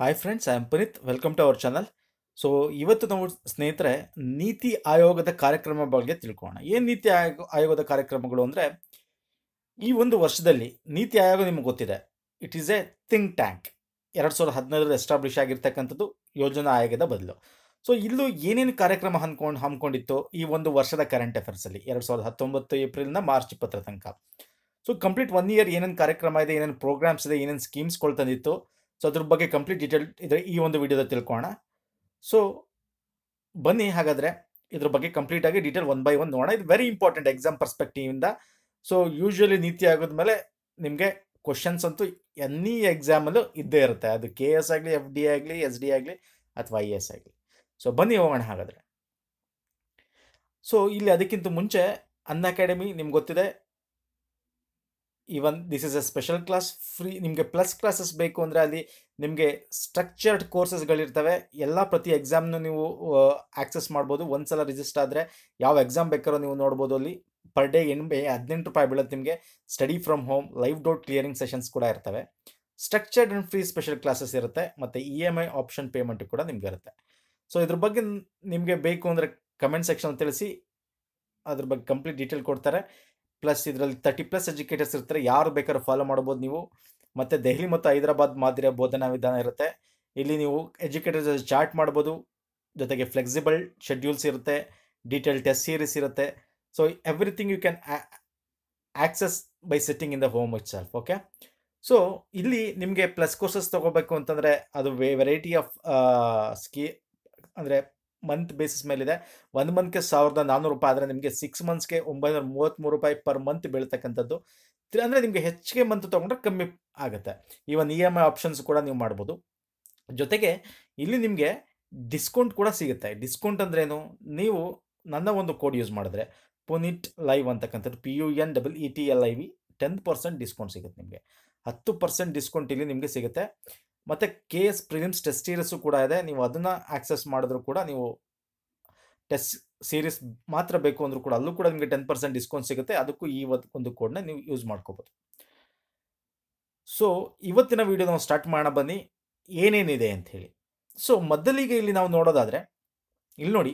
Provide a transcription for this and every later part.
hi friends I am Puneeth welcome to our channel so ಇವತ್ತು ನಾವು ಸ್ನೇಹಿತರೆ ನೀತಿ ಆಯೋಗದ ಕಾರ್ಯಕ್ರಮ ಬಗ್ಗೆ ತಿಳ್ಕೊಳ್ಳೋಣ ಏನು ನೀತಿ ಆಯೋಗ ಆಯೋಗದ ಕಾರ್ಯಕ್ರಮಗಳು ಅಂದರೆ ಈ ಒಂದು ವರ್ಷದಲ್ಲಿ ನೀತಿ ಆಯೋಗ ನಿಮಗೆ ಗೊತ್ತಿದೆ it is a think tank ಎರಡು ಸಾವಿರದ ಹದಿನೈದರಲ್ಲಿ ಎಸ್ಟಾಬ್ಲಿಷ್ ಆಗಿರ್ತಕ್ಕಂಥದ್ದು ಯೋಜನಾ ಆಯೋಗದ ಬದಲು ಸೊ ಇಲ್ಲೂ ಏನೇನು ಕಾರ್ಯಕ್ರಮ ಹಮ್ಕೊಂಡು ಹಮ್ಮಿಕೊಂಡಿತ್ತು ಈ ಒಂದು ವರ್ಷದ ಕರೆಂಟ್ ಅಫೇರ್ಸಲ್ಲಿ ಎರಡು ಸಾವಿರದ ಹತ್ತೊಂಬತ್ತು ಏಪ್ರಿಲ್ನ ಮಾರ್ಚ್ ಇಪ್ಪತ್ತರ ತನಕ ಸೊ ಕಂಪ್ಲೀಟ್ ಒನ್ ಇಯರ್ ಏನೇನು ಕಾರ್ಯಕ್ರಮ ಇದೆ ಏನೇನು ಪ್ರೋಗ್ರಾಮ್ಸ್ ಇದೆ ಏನೇನು ಸ್ಕೀಮ್ಸ್ಗಳು ತಂದಿತ್ತು ಸೊ ಅದ್ರ ಬಗ್ಗೆ ಕಂಪ್ಲೀಟ್ ಡೀಟೇಲ್ ಇದ್ರೆ ಈ ಒಂದು ವಿಡಿಯೋದಲ್ಲಿ ತಿಳ್ಕೊಳ ಸೊ ಬನ್ನಿ ಹಾಗಾದರೆ ಇದ್ರ ಬಗ್ಗೆ ಕಂಪ್ಲೀಟಾಗಿ ಡೀಟೇಲ್ ಒನ್ ಬೈ ಒನ್ ನೋಡೋಣ ಇದು ವೆರಿ ಇಂಪಾರ್ಟೆಂಟ್ ಎಕ್ಸಾಮ್ ಪರ್ಸ್ಪೆಕ್ಟಿವಿಂದ ಸೊ ಯೂಶ್ವಲಿ ನೀತಿ ಮೇಲೆ ನಿಮಗೆ ಕ್ವಶನ್ಸ್ ಅಂತೂ ಎನ್ನಿ ಎಕ್ಸಾಮಲ್ಲೂ ಇದ್ದೇ ಇರುತ್ತೆ ಅದು ಕೆ ಎಸ್ ಆಗಲಿ ಎಫ್ ಡಿ ಆಗಲಿ ಎಸ್ ಡಿ ಆಗಲಿ ಅಥವಾ ಐ ಎಸ್ ಆಗಲಿ ಸೊ ಬನ್ನಿ ಹೋಗೋಣ ಹಾಗಾದರೆ ಸೊ ಇಲ್ಲಿ ಅದಕ್ಕಿಂತ ಮುಂಚೆ ಅನ್ ಅಕಾಡೆಮಿ ನಿಮ್ಗೆ ಗೊತ್ತಿದೆ even this is a special class free ನಿಮಗೆ ಪ್ಲಸ್ ಕ್ಲಾಸಸ್ ಬೇಕು ಅಂದರೆ ಅಲ್ಲಿ ನಿಮಗೆ ಸ್ಟ್ರಕ್ಚರ್ಡ್ ಕೋರ್ಸಸ್ಗಳಿರ್ತವೆ ಎಲ್ಲ ಪ್ರತಿ ಎಕ್ಸಾಮ್ನು ನೀವು ಆಕ್ಸೆಸ್ ಮಾಡ್ಬೋದು ಒಂದು ಸಲ ರಿಜಿಸ್ಟರ್ ಆದರೆ ಯಾವ ಎಕ್ಸಾಮ್ ಬೇಕಾರೋ ನೀವು ನೋಡ್ಬೋದು ಅಲ್ಲಿ ಪರ್ ಡೇ ಬೇ ಹದಿನೆಂಟು ರೂಪಾಯಿ ಬೀಳುತ್ತೆ ನಿಮಗೆ study from home live doubt clearing sessions ಕೂಡ ಇರ್ತವೆ structured and free special classes ಇರುತ್ತೆ ಮತ್ತು E M I option payment ಕೂಡ ನಿಮ್ಗೆ ಇರುತ್ತೆ ಸೊ ಇದ್ರ ಬಗ್ಗೆ ನಿಮಗೆ ಬೇಕು ಅಂದರೆ ಕಮೆಂಟ್ ಸೆಕ್ಷನ್ ತಿಳಿಸಿ ಅದ್ರ ಬಗ್ಗೆ ಕಂಪ್ಲೀಟ್ ಡೀಟೇಲ್ ಕೊಡ್ತಾರೆ ಪ್ಲಸ್ ಇದರಲ್ಲಿ ತರ್ಟಿ ಪ್ಲಸ್ ಎಜುಕೇಟರ್ಸ್ ಇರ್ತಾರೆ ಯಾರು ಬೇಕಾದ್ರೂ ಫಾಲೋ ಮಾಡ್ಬೋದು ನೀವು ಮತ್ತು ದೆಹಲಿ ಮತ್ತು ಹೈದರಾಬಾದ್ ಮಾದರಿಯ ಬೋಧನಾ ವಿಧಾನ ಇರುತ್ತೆ ಇಲ್ಲಿ ನೀವು ಎಜುಕೇಟರ್ಸ್ ಚಾಟ್ ಮಾಡ್ಬೋದು ಜೊತೆಗೆ ಫ್ಲೆಕ್ಸಿಬಲ್ ಶೆಡ್ಯೂಲ್ಸ್ ಇರುತ್ತೆ ಡೀಟೇಲ್ ಟೆಸ್ಟ್ ಸೀರೀಸ್ ಇರುತ್ತೆ so everything you can access by setting in the home itself okay so ಇಲ್ಲಿ ನಿಮಗೆ ಪ್ಲಸ್ ಕೋರ್ಸಸ್ ತೊಗೋಬೇಕು ಅಂತಂದರೆ ಅದು ವೆ ವೆರೈಟಿ ಆಫ್ ಸ್ಕೀ ಅಂದರೆ ಮಂತ್ ಬೇಸಿಸ್ ಮೇಲಿದೆ ಒಂದು ಮಂತ್ಗೆ ಸಾವಿರದ ನಾನ್ನೂರು ರೂಪಾಯಿ ಆದರೆ ನಿಮಗೆ ಸಿಕ್ಸ್ ಮಂತ್ಸ್ಗೆ ಒಂಬೈನೂರ ಮೂವತ್ತ್ಮೂರು ರೂಪಾಯಿ ಪರ್ ಮಂತ್ ಬೀಳ್ತಕ್ಕಂಥದ್ದು ಅಂದರೆ ನಿಮಗೆ ಹೆಚ್ಚಿಗೆ ಮಂತ್ ತೊಗೊಂಡ್ರೆ ಕಮ್ಮಿ ಆಗುತ್ತೆ even E M I options ಕೂಡ ನೀವು ಮಾಡ್ಬೋದು ಜೊತೆಗೆ ಇಲ್ಲಿ ನಿಮಗೆ ಡಿಸ್ಕೌಂಟ್ ಕೂಡ ಸಿಗುತ್ತೆ ಡಿಸ್ಕೌಂಟ್ ಅಂದ್ರೇನು ನೀವು ನನ್ನ ಒಂದು ಕೋಡ್ ಯೂಸ್ ಮಾಡಿದ್ರೆ ಪುನಿಟ್ ಲೈವ್ ಅಂತಕ್ಕಂಥದ್ದು P U N double E T L I V ten percent discount ಸಿಗುತ್ತೆ ನಿಮಗೆ ಹತ್ತು ಪರ್ಸೆಂಟ್ ಡಿಸ್ಕೌಂಟ್ ಇಲ್ಲಿ ನಿಮಗೆ ಸಿಗುತ್ತೆ ಮತ್ತು K S prelims test series ಕೂಡ ಇದೆ ನೀವು ಅದನ್ನು ಆಕ್ಸೆಸ್ ಮಾಡಿದ್ರು ಕೂಡ ನೀವು ಟೆಸ್ಟ್ ಸೀರೀಸ್ ಮಾತ್ರ ಬೇಕು ಅಂದರೂ ಕೂಡ ಅಲ್ಲೂ ಕೂಡ ನಿಮಗೆ ಟೆನ್ ಪರ್ಸೆಂಟ್ ಡಿಸ್ಕೌಂಟ್ ಸಿಗುತ್ತೆ ಅದಕ್ಕೂ ಈ ಒಂದು ಕೋಡ್ನ ನೀವು ಯೂಸ್ ಮಾಡ್ಕೋಬೋದು ಸೊ ಇವತ್ತಿನ ವಿಡಿಯೋ ನಾವು ಸ್ಟಾರ್ಟ್ ಮಾಡೋಣ ಬನ್ನಿ ಏನೇನಿದೆ ಅಂಥೇಳಿ ಸೊ ಮೊದಲಿಗೆ ಇಲ್ಲಿ ನಾವು ನೋಡೋದಾದರೆ ಇಲ್ಲಿ ನೋಡಿ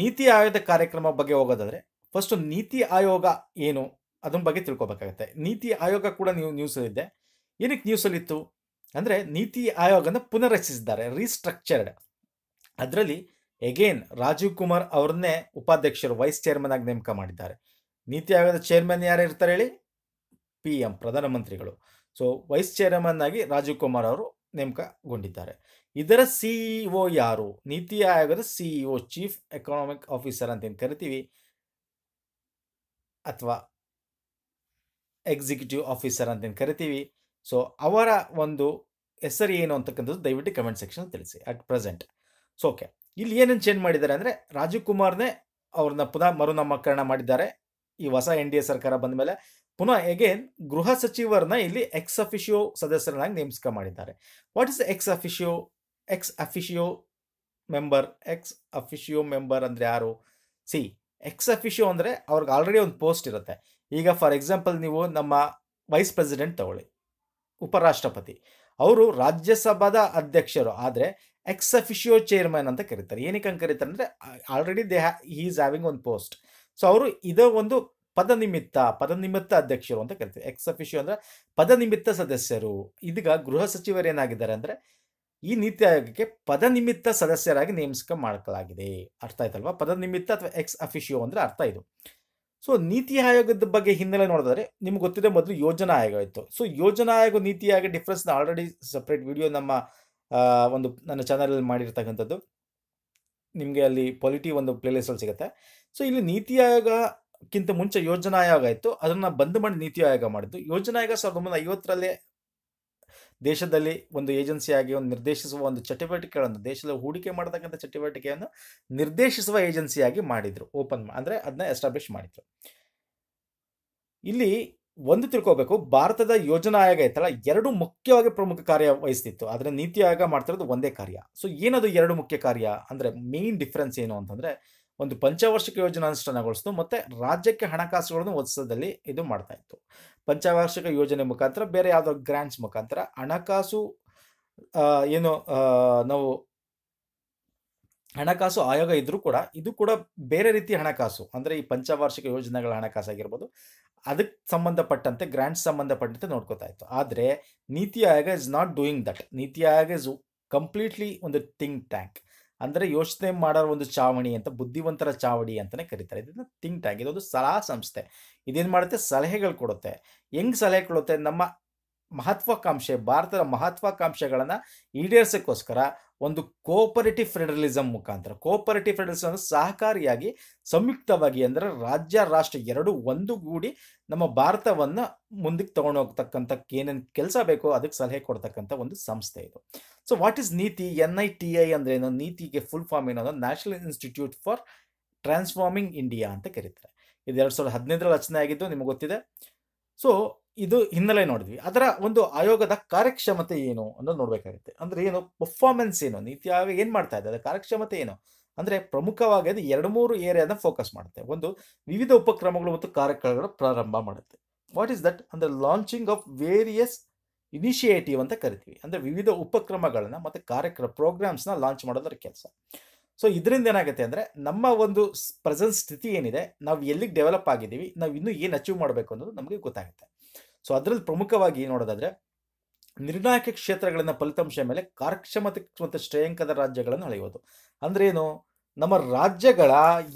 ನೀತಿ ಆಯೋಗದ ಕಾರ್ಯಕ್ರಮ ಬಗ್ಗೆ ಹೋಗೋದಾದರೆ ಫಸ್ಟು ನೀತಿ ಆಯೋಗ ಏನು ಅದನ್ನ ಬಗ್ಗೆ ತಿಳ್ಕೊಬೇಕಾಗತ್ತೆ ನೀತಿ ಆಯೋಗ ಕೂಡ ನೀವು ನ್ಯೂಸಲ್ಲಿದ್ದೆ ಏನಕ್ಕೆ ನ್ಯೂಸಲ್ಲಿತ್ತು ಅಂದರೆ ನೀತಿ ಆಯೋಗನ ಪುನರ್ರಚಿಸಿದ್ದಾರೆ ರೀಸ್ಟ್ರಕ್ಚರ್ಡ್ ಅದರಲ್ಲಿ ಎಗೇನ್ ರಾಜೀವ್ ಕುಮಾರ್ ಅವ್ರನ್ನೇ ಉಪಾಧ್ಯಕ್ಷರು ವೈಸ್ ಚೇರ್ಮನ್ ಆಗಿ ನೇಮಕ ಮಾಡಿದ್ದಾರೆ ನೀತಿ ಆಯೋಗದ ಚೇರ್ಮನ್ ಯಾರು ಇರ್ತಾರೆ ಹೇಳಿ ಪಿ ಎಂ ಪ್ರಧಾನಮಂತ್ರಿಗಳು ಸೊ ವೈಸ್ ಚೇರ್ಮನ್ ಆಗಿ ರಾಜೀವ್ ಕುಮಾರ್ ಅವರು ನೇಮಕಗೊಂಡಿದ್ದಾರೆ ಇದರ ಸಿಇಒ e ಯಾರು ನೀತಿ ಆಯೋಗದ ಸಿಇಒ ಚೀಫ್ ಎಕನಾಮಿಕ್ ಆಫೀಸರ್ ಅಂತ ಏನು ಕರಿತೀವಿ ಅಥವಾ ಎಕ್ಸಿಕ್ಯೂಟಿವ್ ಆಫೀಸರ್ ಅಂತೇನು ಕರಿತೀವಿ ಸೊ ಅವರ ಒಂದು ಹೆಸರು ಏನು ಅಂತಕ್ಕಂಥದ್ದು ದಯವಿಟ್ಟು ಕಮೆಂಟ್ ಸೆಕ್ಷನ್ ತಿಳಿಸಿ ಅಟ್ ಪ್ರೆಸೆಂಟ್ ಸೊ ಓಕೆ ಇಲ್ಲಿ ಏನೇನು ಚೇಂಜ್ ಮಾಡಿದ್ದಾರೆ ಅಂದರೆ ರಾಜೀವ್ ಕುಮಾರ್ನೇ ಅವ್ರನ್ನ ಪುನಃ ಮರುನಾಮಕರಣ ಮಾಡಿದ್ದಾರೆ ಈ ಹೊಸ ಎನ್ ಡಿ ಎ ಸರ್ಕಾರ ಬಂದ ಮೇಲೆ ಪುನಃ ಎಗೇನ್ ಗೃಹ ಸಚಿವರನ್ನ ಇಲ್ಲಿ ಎಕ್ಸ್ ಅಫಿಷಿಯೋ ಸದಸ್ಯರನ್ನಾಗಿ ನೇಮಕ ಮಾಡಿದ್ದಾರೆ what is ex officio ex officio member ex officio member ಅಂದರೆ ಯಾರು ಸಿ ಎಕ್ಸ್ ಅಫಿಷಿಯೋ ಅಂದರೆ ಅವ್ರಿಗೆ ಆಲ್ರೆಡಿ ಒಂದು ಪೋಸ್ಟ್ ಇರುತ್ತೆ ಈಗ ಫಾರ್ ಎಕ್ಸಾಂಪಲ್ ನೀವು ನಮ್ಮ ವೈಸ್ ಪ್ರೆಸಿಡೆಂಟ್ ತಗೊಳ್ಳಿ ಉಪರಾಷ್ಟ್ರಪತಿ ಅವರು ರಾಜ್ಯಸಭಾದ ಅಧ್ಯಕ್ಷರು ಆದರೆ ಎಕ್ಸ್ ಅಫಿಷಿಯೋ ಚೇರ್ಮನ್ ಅಂತ ಕರೀತಾರೆ ಏನಕ್ಕೆ ಅಂತ ಕರೀತಾರೆ ಅಂದರೆ ಆಲ್ರೆಡಿ ದೇ ಹ್ಯಾ ಈಸ್ ಹ್ಯಾವಿಂಗ್ ಒಂದು ಪೋಸ್ಟ್ ಸೊ ಅವರು ಇದೇ ಒಂದು ಪದನಿಮಿತ್ತ ಪದನಿಮಿತ್ತ ಅಧ್ಯಕ್ಷರು ಅಂತ ಕರಿತೀವಿ ಎಕ್ಸ್ ಅಫಿಷಿಯೋ ಅಂದರೆ ಪದನಿಮಿತ್ತ ಸದಸ್ಯರು ಇದೀಗ ಗೃಹ ಸಚಿವರು ಏನಾಗಿದ್ದಾರೆ ಅಂದರೆ ಈ ನೀತಿ ಆಯೋಗಕ್ಕೆ ಪದನಿಮಿತ್ತ ಸದಸ್ಯರಾಗಿ ನೇಮಿಸ್ಕ ಮಾಡಲಾಗಿದೆ ಅರ್ಥ ಆಯ್ತಲ್ವಾ ಪದನಿಮಿತ್ತ ಅಥವಾ ಎಕ್ಸ್ ಅಫಿಷಿಯೋ ಅಂದರೆ ಅರ್ಥ ಇದು ಸೊ ನೀತಿ ಆಯೋಗದ ಬಗ್ಗೆ ಹಿನ್ನೆಲೆ ನೋಡಿದ್ರೆ ನಿಮ್ಗೆ ಗೊತ್ತಿದೆ ಮೊದಲು ಯೋಜನಾ ಆಯೋಗ ಇತ್ತು ಸೊ ಯೋಜನಾ ಆಯೋಗ ನೀತಿ ಆಯೋಗ ಡಿಫ್ರೆನ್ಸ್ನ ಆಲ್ರೆಡಿ ಸಪ್ರೇಟ್ ವಿಡಿಯೋ ನಮ್ಮ ಒಂದು ನನ್ನ ಚಾನಲಲ್ಲಿ ಮಾಡಿರ್ತಕ್ಕಂಥದ್ದು ನಿಮಗೆ ಅಲ್ಲಿ ಪೊಲಿಟಿ ಒಂದು ಅಲ್ಲಿ ಸಿಗುತ್ತೆ ಸೊ ಇಲ್ಲಿ ನೀತಿ ಆಯೋಗಕ್ಕಿಂತ ಮುಂಚೆ ಯೋಜನಾ ಆಯೋಗ ಇತ್ತು ಅದನ್ನು ಬಂದ್ ಮಾಡಿ ನೀತಿ ಆಯೋಗ ಮಾಡಿದ್ದು ಯೋಜನಾ ಆಯೋಗ ಸಾವಿರದ ಒಂಬೈನೂರ ಐವತ್ತರಲ್ಲೇ ದೇಶದಲ್ಲಿ ಒಂದು ಏಜೆನ್ಸಿಯಾಗಿ ಒಂದು ನಿರ್ದೇಶಿಸುವ ಒಂದು ಚಟುವಟಿಕೆಗಳನ್ನು ದೇಶದಲ್ಲಿ ಹೂಡಿಕೆ ಮಾಡತಕ್ಕಂಥ ಚಟುವಟಿಕೆಯನ್ನು ನಿರ್ದೇಶಿಸುವ ಏಜೆನ್ಸಿಯಾಗಿ ಮಾಡಿದರು ಓಪನ್ ಅಂದರೆ ಅದನ್ನ ಎಸ್ಟಾಬ್ಲಿಷ್ ಮಾಡಿದ್ರು ಇಲ್ಲಿ ಒಂದು ತಿಳ್ಕೋಬೇಕು ಭಾರತದ ಯೋಜನಾ ಆಯೋಗ ಐತಲ್ಲ ಎರಡು ಮುಖ್ಯವಾಗಿ ಪ್ರಮುಖ ಕಾರ್ಯ ವಹಿಸ್ತಿತ್ತು ಆದರೆ ನೀತಿ ಆಯೋಗ ಮಾಡ್ತಿರೋದು ಒಂದೇ ಕಾರ್ಯ ಸೊ ಏನದು ಎರಡು ಮುಖ್ಯ ಕಾರ್ಯ ಅಂದರೆ ಮೇನ್ ಡಿಫ್ರೆನ್ಸ್ ಏನು ಅಂತಂದರೆ ಒಂದು ಪಂಚವಾರ್ಷಿಕ ಯೋಜನೆ ಅನುಷ್ಠಾನಗೊಳಿಸ್ತು ಮತ್ತು ರಾಜ್ಯಕ್ಕೆ ಹಣಕಾಸುಗಳನ್ನು ವತ್ಸದಲ್ಲಿ ಇದು ಮಾಡ್ತಾ ಇತ್ತು ಪಂಚವಾರ್ಷಿಕ ಯೋಜನೆ ಮುಖಾಂತರ ಬೇರೆ ಯಾವುದೋ ಗ್ರ್ಯಾಂಟ್ಸ್ ಮುಖಾಂತರ ಹಣಕಾಸು ಏನು ನಾವು ಹಣಕಾಸು ಆಯೋಗ ಇದ್ದರೂ ಕೂಡ ಇದು ಕೂಡ ಬೇರೆ ರೀತಿಯ ಹಣಕಾಸು ಅಂದರೆ ಈ ಪಂಚವಾರ್ಷಿಕ ಯೋಜನೆಗಳ ಹಣಕಾಸು ಆಗಿರ್ಬೋದು ಅದಕ್ಕೆ ಸಂಬಂಧಪಟ್ಟಂತೆ ಗ್ರ್ಯಾಂಟ್ಸ್ ಸಂಬಂಧಪಟ್ಟಂತೆ ನೋಡ್ಕೋತಾ ಇತ್ತು ಆದರೆ ನೀತಿ Aayog is not doing that NITI Aayog is completely ಒಂದು ಥಿಂಕ್ ಟ್ಯಾಂಕ್ ಅಂದರೆ ಯೋಚನೆ ಮಾಡೋ ಒಂದು ಚಾವಣಿ ಅಂತ ಬುದ್ಧಿವಂತರ ಚಾವಣಿ ಅಂತಲೇ ಕರೀತಾರೆ ಇದನ್ನ ಥಿಂಕ್ ಟ್ಯಾಂಕ್ ಇದೊಂದು ಸಲಹಾ ಸಂಸ್ಥೆ ಇದೇನು ಮಾಡುತ್ತೆ ಸಲಹೆಗಳು ಕೊಡುತ್ತೆ ಹೆಂಗೆ ಸಲಹೆ ಕೊಡುತ್ತೆ ನಮ್ಮ ಮಹತ್ವಾಕಾಂಕ್ಷೆ ಭಾರತದ ಮಹತ್ವಾಕಾಂಕ್ಷೆಗಳನ್ನು ಈಡೇರಿಸೋಕ್ಕೋಸ್ಕರ ಒಂದು ಕೋಪರೇಟಿವ್ ಫೆಡರಲಿಸಮ್ ಮುಖಾಂತರ ಕೋಪರೇಟಿವ್ ಫೆಡರಲಿಸಮ್ ಅಂದರೆ ಸಹಕಾರಿಯಾಗಿ ಸಂಯುಕ್ತವಾಗಿ ಅಂದರೆ ರಾಜ್ಯ ರಾಷ್ಟ್ರ ಎರಡು ಒಂದುಗೂಡಿ ನಮ್ಮ ಭಾರತವನ್ನು ಮುಂದಕ್ಕೆ ತಗೊಂಡು ಹೋಗ್ತಕ್ಕಂಥ ಏನೇನು ಕೆಲಸ ಬೇಕೋ ಅದಕ್ಕೆ ಸಲಹೆ ಕೊಡ್ತಕ್ಕಂಥ ಒಂದು ಸಂಸ್ಥೆ ಇದು so what is NITI N I T I ಅಂದರೆ ಏನೋ ನೀತಿಗೆ ಫುಲ್ ಫಾರ್ಮ್ ಏನೋ national institute for transforming India ಅಂತ ಕರೀತಾರೆ ಇದು ಎರಡು ಸಾವಿರದ ಹದಿನೈದರ ರಚನೆ ಆಗಿದ್ದು ನಿಮಗೆ ಗೊತ್ತಿದೆ ಸೊ ಇದು ಹಿನ್ನೆಲೆ ನೋಡಿದ್ವಿ ಅದರ ಒಂದು ಆಯೋಗದ ಕಾರ್ಯಕ್ಷಮತೆ ಏನು ಅನ್ನೋದು ನೋಡಬೇಕಾಗುತ್ತೆ ಅಂದರೆ ಏನು ಪರ್ಫಾರ್ಮೆನ್ಸ್ ಏನು ನೀತಿ ಆಯೋಗ ಏನು ಮಾಡ್ತಾ ಇದೆ ಅದರ ಕಾರ್ಯಕ್ಷಮತೆ ಏನು ಅಂದರೆ ಪ್ರಮುಖವಾಗಿ ಅದು ಎರಡು ಮೂರು ಏರಿಯಾದ ಫೋಕಸ್ ಮಾಡುತ್ತೆ ಒಂದು ವಿವಿಧ ಉಪಕ್ರಮಗಳು ಮತ್ತು ಕಾರ್ಯಕ್ರಮಗಳ ಪ್ರಾರಂಭ ಮಾಡುತ್ತೆ ವಾಟ್ ಈಸ್ ದಟ್ ಅಂದರೆ ಲಾಂಚಿಂಗ್ ಆಫ್ ವೇರಿಯಸ್ ಇನಿಷಿಯೇಟಿವ್ ಅಂತ ಕರಿತೀವಿ ಅಂದರೆ ವಿವಿಧ ಉಪಕ್ರಮಗಳನ್ನ ಮತ್ತು ಕಾರ್ಯಕ್ರಮ ಪ್ರೋಗ್ರಾಮ್ಸ್ನ ಲಾಂಚ್ ಮಾಡೋದರ ಕೆಲಸ ಸೊ ಇದರಿಂದ ಏನಾಗುತ್ತೆ ಅಂದರೆ ನಮ್ಮ ಒಂದು ಪ್ರೆಸೆಂಟ್ ಸ್ಥಿತಿ ಏನಿದೆ ನಾವು ಎಲ್ಲಿಗೆ ಡೆವಲಪ್ ಆಗಿದ್ದೀವಿ ನಾವು ಇನ್ನೂ ಏನು ಅಚೀವ್ ಮಾಡಬೇಕು ಅನ್ನೋದು ನಮಗೆ ಗೊತ್ತಾಗುತ್ತೆ ಸೊ ಅದರಲ್ಲಿ ಪ್ರಮುಖವಾಗಿ ನೋಡೋದಾದ್ರೆ ನಿರ್ಣಾಯಕ ಕ್ಷೇತ್ರಗಳನ್ನ ಫಲಿತಾಂಶ ಮೇಲೆ ಕಾರ್ಯಕ್ಷಮತೆ ಮತ್ತು ಶ್ರೇಯಾಂಕದ ರಾಜ್ಯಗಳನ್ನು ಅಳೆಯುವುದು ಅಂದ್ರೆ ಏನು ನಮ್ಮ ರಾಜ್ಯಗಳ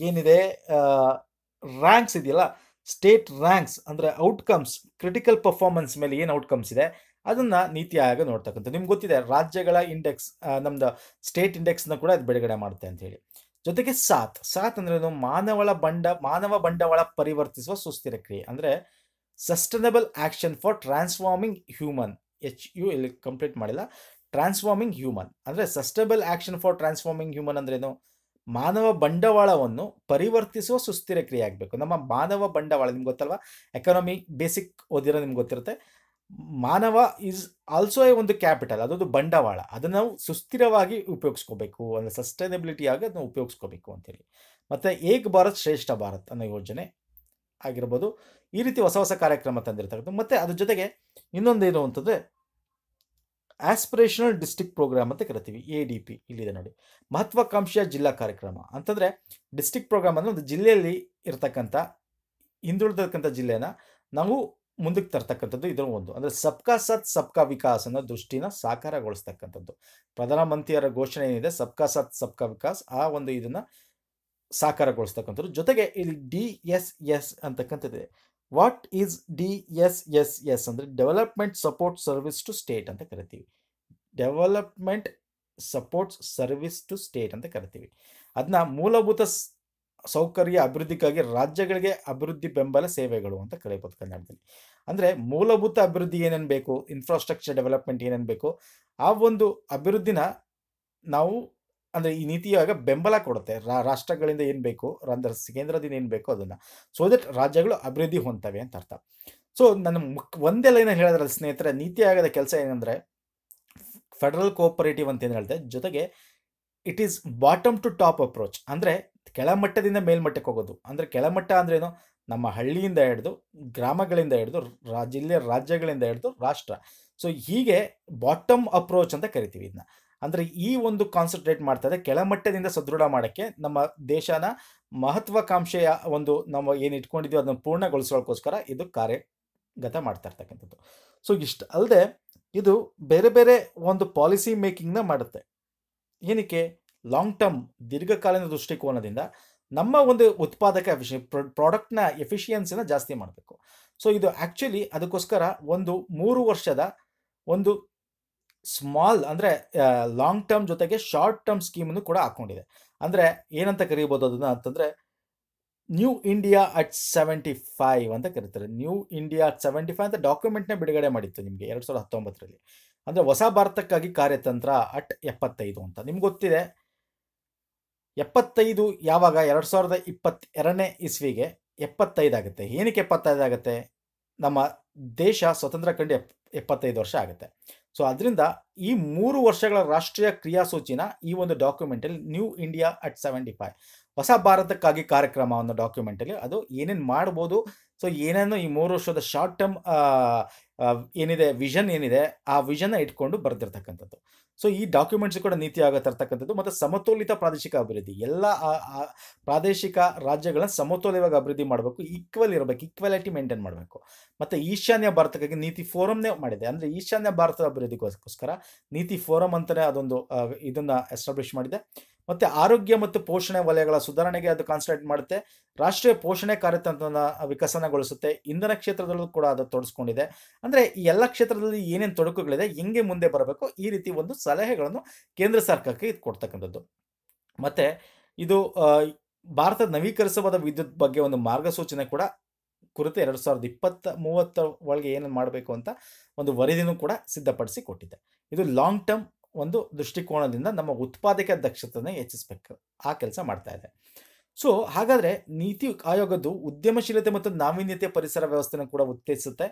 ಏನಿದೆ ರ್ಯಾಂಕ್ಸ್ ಇದೆಯಲ್ಲ ಸ್ಟೇಟ್ ರ್ಯಾಂಕ್ಸ್ ಅಂದ್ರೆ ಔಟ್ಕಮ್ಸ್ ಕ್ರಿಟಿಕಲ್ ಪರ್ಫಾರ್ಮೆನ್ಸ್ ಮೇಲೆ ಏನು ಔಟ್ಕಮ್ಸ್ ಇದೆ ಅದನ್ನ ನೀತಿ ಆಯೋಗ ನೋಡ್ತಕ್ಕಂಥ ನಿಮ್ಗೆ ಗೊತ್ತಿದೆ ರಾಜ್ಯಗಳ ಇಂಡೆಕ್ಸ್ ನಮ್ದು ಸ್ಟೇಟ್ ನ ಕೂಡ ಅದು ಬಿಡುಗಡೆ ಮಾಡುತ್ತೆ ಅಂತ ಹೇಳಿ ಜೊತೆಗೆ ಸಾತ್ ಸಾತ್ ಅಂದ್ರೆ ಮಾನವಳ ಬಂಡ ಮಾನವ ಬಂಡವಾಳ ಪರಿವರ್ತಿಸುವ ಸುಸ್ಥಿರ ಕ್ರಿಯೆ ಅಂದ್ರೆ sustainable action for transforming human H U ಇಲ್ಲಿ ಕಂಪ್ಲೀಟ್ ಮಾಡಿಲ್ಲ ಟ್ರಾನ್ಸ್ಫಾರ್ಮಿಂಗ್ ಹ್ಯೂಮನ್ ಅಂದರೆ sustainable action for transforming human ಅಂದ್ರೇನು ಮಾನವ ಬಂಡವಾಳವನ್ನು ಪರಿವರ್ತಿಸುವ ಸುಸ್ಥಿರ ಕ್ರಿಯೆ ಆಗಬೇಕು ನಮ್ಮ ಮಾನವ ಬಂಡವಾಳ ನಿಮ್ಗೆ ಗೊತ್ತಲ್ವಾ ಎಕನಾಮಿ ಬೇಸಿಕ್ ಓದಿರೋ ನಿಮ್ಗೆ ಗೊತ್ತಿರುತ್ತೆ ಮಾನವ ಈಸ್ ಆಲ್ಸೋ ಎ ಒಂದು ಕ್ಯಾಪಿಟಲ್ ಅದೊಂದು ಬಂಡವಾಳ ಅದನ್ನು ನಾವು ಸುಸ್ಥಿರವಾಗಿ ಉಪಯೋಗಿಸ್ಕೋಬೇಕು ಅಂದರೆ ಆಗಿ ಅದನ್ನು ಉಪಯೋಗಿಸ್ಕೋಬೇಕು ಅಂತೇಳಿ ಮತ್ತು ಏಕ್ ಭಾರತ್ ಶ್ರೇಷ್ಠ ಭಾರತ್ ಅನ್ನೋ ಯೋಜನೆ ಆಗಿರ್ಬೋದು ಈ ರೀತಿ ಹೊಸ ಹೊಸ ಕಾರ್ಯಕ್ರಮ ತಂದಿರ್ತಕ್ಕಂಥ ಮತ್ತು ಅದ್ರ ಜೊತೆಗೆ ಇನ್ನೊಂದು ಏನು ಅಂತಂದರೆ ಆಸ್ಪಿರೇಷನಲ್ ಡಿಸ್ಟಿಕ್ ಪ್ರೋಗ್ರಾಮ್ ಅಂತ ಕರಿತೀವಿ ಎ ಡಿ ಪಿ ಇಲ್ಲಿದೆ ನೋಡಿ ಮಹತ್ವಾಕಾಂಕ್ಷೆಯ ಜಿಲ್ಲಾ ಕಾರ್ಯಕ್ರಮ ಅಂತಂದರೆ ಡಿಸ್ಟಿಕ್ ಪ್ರೋಗ್ರಾಮ್ ಅಂದರೆ ಒಂದು ಜಿಲ್ಲೆಯಲ್ಲಿ ಇರತಕ್ಕಂಥ ಹಿಂದುಳಿದಕ್ಕಂಥ ಜಿಲ್ಲೆನ ನಾವು ಮುಂದಕ್ಕೆ ತರ್ತಕ್ಕಂಥದ್ದು ಇದರ ಒಂದು ಅಂದರೆ ಸಬ್ಕಾ ಸತ್ ಸಬ್ಕಾ ವಿಕಾಸ್ ಅನ್ನೋ ದೃಷ್ಟಿನ ಸಾಕಾರಗೊಳಿಸ್ತಕ್ಕಂಥದ್ದು ಪ್ರಧಾನಮಂತ್ರಿಯರ ಘೋಷಣೆ ಏನಿದೆ ಸಬ್ಕಾ ಸತ್ ಸಬ್ಕಾ ವಿಕಾಸ್ ಆ ಒಂದು ಇದನ್ನು ಸಾಕಾರಗೊಳಿಸ್ತಕ್ಕಂಥದ್ದು ಜೊತೆಗೆ ಇಲ್ಲಿ ಡಿ ಎಸ್ ಎಸ್ ಅಂತಕ್ಕಂಥದ್ದು what is D S S S ಅಂದರೆ development support service to state ಅಂತ ಕರಿತೀವಿ development supports service to state ಅಂತ ಕರಿತೀವಿ ಅದನ್ನ ಮೂಲಭೂತ ಸೌಕರ್ಯ ಅಭಿವೃದ್ಧಿಗಾಗಿ ರಾಜ್ಯಗಳಿಗೆ ಅಭಿವೃದ್ಧಿ ಬೆಂಬಲ ಸೇವೆಗಳು ಅಂತ ಕರೆಯಬಹುದು ಕನ್ನಡದಲ್ಲಿ ಅಂದರೆ ಮೂಲಭೂತ ಅಭಿವೃದ್ಧಿ ಏನೇನು ಬೇಕು ಇನ್ಫ್ರಾಸ್ಟ್ರಕ್ಚರ್ ಡೆವಲಪ್ಮೆಂಟ್ ಏನೇನು ಬೇಕು ಆ ಒಂದು ಅಭಿವೃದ್ಧಿನ ನಾವು ಅಂದರೆ ಈ ನೀತಿಯಾಗ ಬೆಂಬಲ ಕೊಡುತ್ತೆ ರಾಷ್ಟ್ರಗಳಿಂದ ಏನು ಬೇಕು ಅಂದ್ರೆ ಕೇಂದ್ರದಿಂದ ಏನು ಬೇಕೋ ಅದನ್ನು ಸೊ ದಟ್ ರಾಜ್ಯಗಳು ಅಭಿವೃದ್ಧಿ ಹೊಂದ್ತವೆ ಅಂತ ಅರ್ಥ ಸೊ ನನ್ನ ಮುಕ್ ಒಂದೇ ಲೈನ್ ಹೇಳೋದ್ರಲ್ಲಿ ಸ್ನೇಹಿತರೆ ನೀತಿ ಆಗದ ಕೆಲಸ ಏನಂದರೆ ಫೆಡರಲ್ ಕೋಆಪರೇಟಿವ್ ಅಂತ ಏನು ಹೇಳಿದೆ ಜೊತೆಗೆ it is bottom to top approach ಅಂದರೆ ಕೆಳಮಟ್ಟದಿಂದ ಮೇಲ್ಮಟ್ಟಕ್ಕೆ ಹೋಗೋದು ಅಂದರೆ ಕೆಳಮಟ್ಟ ಅಂದ್ರೇನು ನಮ್ಮ ಹಳ್ಳಿಯಿಂದ ಹಿಡಿದು ಗ್ರಾಮಗಳಿಂದ ಹಿಡಿದು ರಾ ಜಿಲ್ಲೆ ರಾಜ್ಯಗಳಿಂದ ಹಿಡಿದು ರಾಷ್ಟ್ರ ಸೊ ಹೀಗೆ ಬಾಟಮ್ ಅಪ್ರೋಚ್ ಅಂತ ಕರಿತೀವಿ ಇದನ್ನ ಅಂದರೆ ಈ ಒಂದು ಕಾನ್ಸಂಟ್ರೇಟ್ ಇದೆ ಕೆಳಮಟ್ಟದಿಂದ ಸದೃಢ ಮಾಡೋಕ್ಕೆ ನಮ್ಮ ದೇಶನ ಮಹತ್ವಾಕಾಂಕ್ಷೆಯ ಒಂದು ನಾವು ಏನು ಇಟ್ಕೊಂಡಿದ್ವಿ ಅದನ್ನು ಪೂರ್ಣಗೊಳಿಸೋಕ್ಕೋಸ್ಕರ ಇದು ಕಾರ್ಯಗತ ಮಾಡ್ತಾ ಇರ್ತಕ್ಕಂಥದ್ದು ಸೊ ಇಷ್ಟು ಅಲ್ಲದೆ ಇದು ಬೇರೆ ಬೇರೆ ಒಂದು ಪಾಲಿಸಿ ಮೇಕಿಂಗ್ನ ಮಾಡುತ್ತೆ ಏನಕ್ಕೆ ಲಾಂಗ್ ಟರ್ಮ್ ದೀರ್ಘಕಾಲೀನ ದೃಷ್ಟಿಕೋನದಿಂದ ನಮ್ಮ ಒಂದು ಉತ್ಪಾದಕ ಪ್ರಾಡಕ್ಟ್ನ ಎಫಿಷಿಯನ್ಸಿನ ಜಾಸ್ತಿ ಮಾಡಬೇಕು ಸೊ ಇದು ಆ್ಯಕ್ಚುಲಿ ಅದಕ್ಕೋಸ್ಕರ ಒಂದು ಮೂರು ವರ್ಷದ ಒಂದು ಸ್ಮಾಲ್ ಅಂದರೆ ಲಾಂಗ್ ಟರ್ಮ್ ಜೊತೆಗೆ ಶಾರ್ಟ್ ಟರ್ಮ್ ಸ್ಕೀಮನ್ನು ಕೂಡ ಹಾಕ್ಕೊಂಡಿದೆ ಅಂದರೆ ಏನಂತ ಕರಿಬೋದು ಅದನ್ನು ಅಂತಂದರೆ new India at seventy five ಅಂತ ಕರೀತಾರೆ new India at seventy five ಅಂತ ಡಾಕ್ಯುಮೆಂಟ್ನ ಬಿಡುಗಡೆ ಮಾಡಿತ್ತು ನಿಮಗೆ ಎರಡು ಸಾವಿರದ ಹತ್ತೊಂಬತ್ತರಲ್ಲಿ ಅಂದರೆ ಹೊಸ ಭಾರತಕ್ಕಾಗಿ ಕಾರ್ಯತಂತ್ರ ಅಟ್ ಎಪ್ಪತ್ತೈದು ಅಂತ ನಿಮ್ಗೆ ಗೊತ್ತಿದೆ ಎಪ್ಪತ್ತೈದು ಯಾವಾಗ ಎರಡು ಸಾವಿರದ ಇಪ್ಪತ್ತೆರಡನೇ ಇಸ್ವಿಗೆ ಎಪ್ಪತ್ತೈದಾಗುತ್ತೆ ಆಗುತ್ತೆ ಏನಕ್ಕೆ ಎಪ್ಪತ್ತೈದು ಆಗುತ್ತೆ ನಮ್ಮ ದೇಶ ಸ್ವತಂತ್ರ ಕಂಡು ಎಪ್ ಎಪ್ಪತ್ತೈದು ವರ್ಷ ಆಗುತ್ತೆ ಸೊ ಅದರಿಂದ ಈ ಮೂರು ವರ್ಷಗಳ ರಾಷ್ಟ್ರೀಯ ಕ್ರಿಯಾಸೂಚಿನ ಈ ಒಂದು ಡಾಕ್ಯುಮೆಂಟಲ್ಲಿ new India at seventy five ಹೊಸ ಭಾರತಕ್ಕಾಗಿ ಕಾರ್ಯಕ್ರಮ ಒಂದು ಡಾಕ್ಯುಮೆಂಟಲ್ಲಿ ಅದು ಏನೇನು ಮಾಡ್ಬೋದು ಸೊ ಏನೇನು ಈ ಮೂರು ವರ್ಷದ ಶಾರ್ಟ್ ಟರ್ಮ್ ಏನಿದೆ ವಿಷನ್ ಏನಿದೆ ಆ ವಿಷನ್ನ ಇಟ್ಕೊಂಡು ಬರೆದಿರ್ತಕ್ಕಂಥದ್ದು ಸೊ ಈ ಡಾಕ್ಯುಮೆಂಟ್ಸ್ ಕೂಡ ನೀತಿ ಆಗ ತರ್ತಕ್ಕಂಥದ್ದು ಮತ್ತು ಸಮತೋಲಿತ ಪ್ರಾದೇಶಿಕ ಅಭಿವೃದ್ಧಿ ಎಲ್ಲ ಪ್ರಾದೇಶಿಕ ರಾಜ್ಯಗಳನ್ನ ಸಮತೋಲಿತವಾಗಿ ಅಭಿವೃದ್ಧಿ ಮಾಡಬೇಕು ಈಕ್ವಲ್ ಇರಬೇಕು ಈಕ್ವಾಲಿಟಿ ಮೇಂಟೈನ್ ಮಾಡಬೇಕು ಮತ್ತು ಈಶಾನ್ಯ ಭಾರತಕ್ಕಾಗಿ ನೀತಿ ಫೋರಮ್ನೇ ಮಾಡಿದೆ ಅಂದರೆ ಈಶಾನ್ಯ ಭಾರತದ ಅಭಿವೃದ್ಧಿಗೋಸ್ಕರ ನೀತಿ ಫೋರಮ್ ಅಂತಲೇ ಅದೊಂದು ಇದನ್ನು ಎಸ್ಟಾಬ್ಲಿಷ್ ಮಾಡಿದೆ ಮತ್ತು ಆರೋಗ್ಯ ಮತ್ತು ಪೋಷಣೆ ವಲಯಗಳ ಸುಧಾರಣೆಗೆ ಅದು ಕಾನ್ಸಂಟ್ರೇಟ್ ಮಾಡುತ್ತೆ ರಾಷ್ಟ್ರೀಯ ಪೋಷಣೆ ಕಾರ್ಯತಂತ್ರನ ವಿಕಸನಗೊಳಿಸುತ್ತೆ ಇಂಧನ ಕ್ಷೇತ್ರದಲ್ಲೂ ಕೂಡ ಅದು ತೊಡಸ್ಕೊಂಡಿದೆ ಅಂದರೆ ಈ ಎಲ್ಲ ಕ್ಷೇತ್ರದಲ್ಲಿ ಏನೇನು ತೊಡಕುಗಳಿದೆ ಹೆಂಗೆ ಮುಂದೆ ಬರಬೇಕು ಈ ರೀತಿ ಒಂದು ಸಲಹೆಗಳನ್ನು ಕೇಂದ್ರ ಸರ್ಕಾರಕ್ಕೆ ಇದು ಕೊಡ್ತಕ್ಕಂಥದ್ದು ಮತ್ತು ಇದು ಭಾರತದ ನವೀಕರಿಸಬಹುದಾದ ವಿದ್ಯುತ್ ಬಗ್ಗೆ ಒಂದು ಮಾರ್ಗಸೂಚನೆ ಕೂಡ ಕುರಿತು ಎರಡು ಸಾವಿರದ ಇಪ್ಪತ್ತ ಮೂವತ್ತ ಒಳಗೆ ಏನೇನು ಮಾಡಬೇಕು ಅಂತ ಒಂದು ವರದಿನೂ ಕೂಡ ಸಿದ್ಧಪಡಿಸಿ ಕೊಟ್ಟಿದೆ ಇದು ಲಾಂಗ್ ಟರ್ಮ್ ಒಂದು ದೃಷ್ಟಿಕೋನದಿಂದ ನಮ್ಮ ಉತ್ಪಾದಕ ದಕ್ಷತೆಯನ್ನು ಹೆಚ್ಚಿಸಬೇಕು ಆ ಕೆಲಸ ಮಾಡ್ತಾ ಇದೆ ಸೊ ಹಾಗಾದರೆ ನೀತಿ ಆಯೋಗದ್ದು ಉದ್ಯಮಶೀಲತೆ ಮತ್ತು ನಾವೀನ್ಯತೆ ಪರಿಸರ ವ್ಯವಸ್ಥೆನೂ ಕೂಡ ಉತ್ತೇಜಿಸುತ್ತೆ